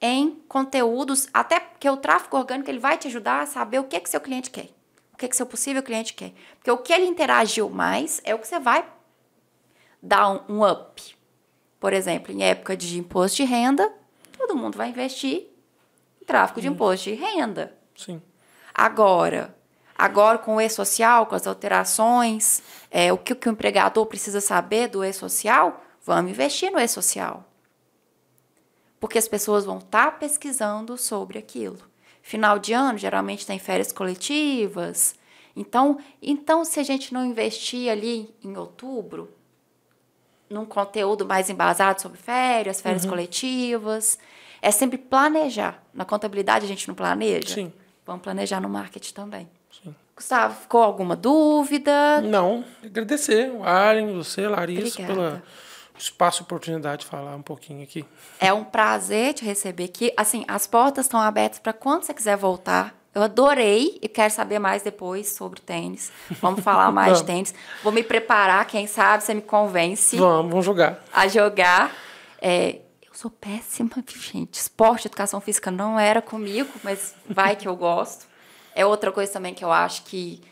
S2: em conteúdos, até que o tráfego orgânico ele vai te ajudar a saber o que que seu cliente quer, o que que seu possível cliente quer, porque o que ele interagiu mais é o que você vai dar um, um up. Por exemplo, em época de imposto de renda, todo mundo vai investir em tráfego de imposto de renda. Sim. Agora, agora com o e-social, com as alterações, é, o que, que o empregador precisa saber do e-social, vamos investir no e-social porque as pessoas vão estar tá pesquisando sobre aquilo. Final de ano, geralmente tem férias coletivas. Então, então, se a gente não investir ali em outubro, num conteúdo mais embasado sobre férias, férias uhum. coletivas, é sempre planejar. Na contabilidade a gente não planeja? Sim. Vamos planejar no marketing também. Sim. Gustavo, ficou alguma
S1: dúvida? Não. Agradecer o
S2: Aren, você, Larissa, Obrigada. pela espaço e
S1: oportunidade de falar um pouquinho aqui.
S2: É um prazer te receber aqui. Assim, as portas estão abertas para quando você quiser voltar. Eu adorei e quero saber mais depois sobre tênis. Vamos falar mais vamos. de tênis. Vou me preparar, quem sabe você me convence. Vamos, vamos jogar. A jogar. É, eu sou péssima, gente. Esporte, educação física não era comigo, mas vai que eu gosto. É outra coisa também que eu acho que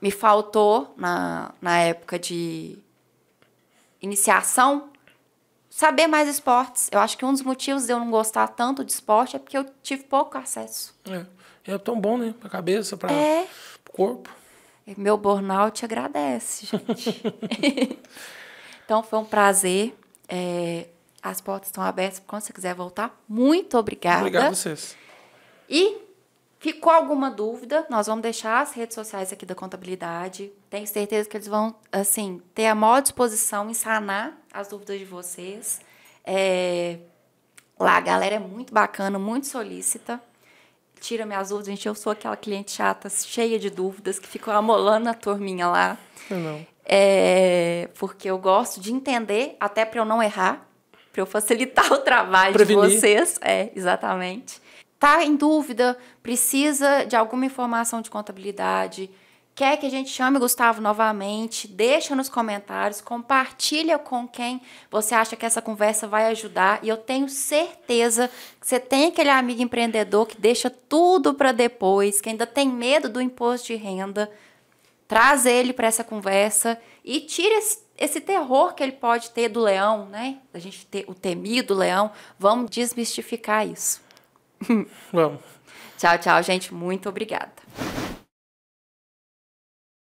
S2: me faltou na, na época de iniciação, saber mais esportes. Eu acho que um dos motivos de eu não gostar tanto de esporte é porque eu tive pouco acesso. É, é tão bom, né? Pra cabeça, pra, é. corpo. Meu burnout agradece, gente. então foi um prazer. É, as portas estão abertas quando você quiser voltar. Muito obrigada. Obrigado a vocês. E Ficou alguma dúvida? Nós vamos deixar as redes sociais aqui da contabilidade. Tenho certeza que eles vão, assim, ter a maior disposição em sanar as dúvidas de vocês. É... Lá a galera é muito bacana, muito solícita. Tira minhas dúvidas, gente. Eu sou aquela cliente chata, cheia de dúvidas, que ficou amolando a turminha lá. não. É... Porque eu gosto de entender, até para eu não errar, para eu facilitar o trabalho Prevenir. de vocês. É, exatamente está em dúvida, precisa de alguma informação de contabilidade, quer que a gente chame Gustavo novamente, deixa nos comentários, compartilha com quem você acha que essa conversa vai ajudar e eu tenho certeza que você tem aquele amigo empreendedor que deixa tudo para depois, que ainda tem medo do imposto de renda. Traz ele para essa conversa e tira esse esse terror que ele pode ter do leão, né? A gente ter o temido leão, vamos desmistificar isso. Vamos. Tchau, tchau, gente. Muito obrigada.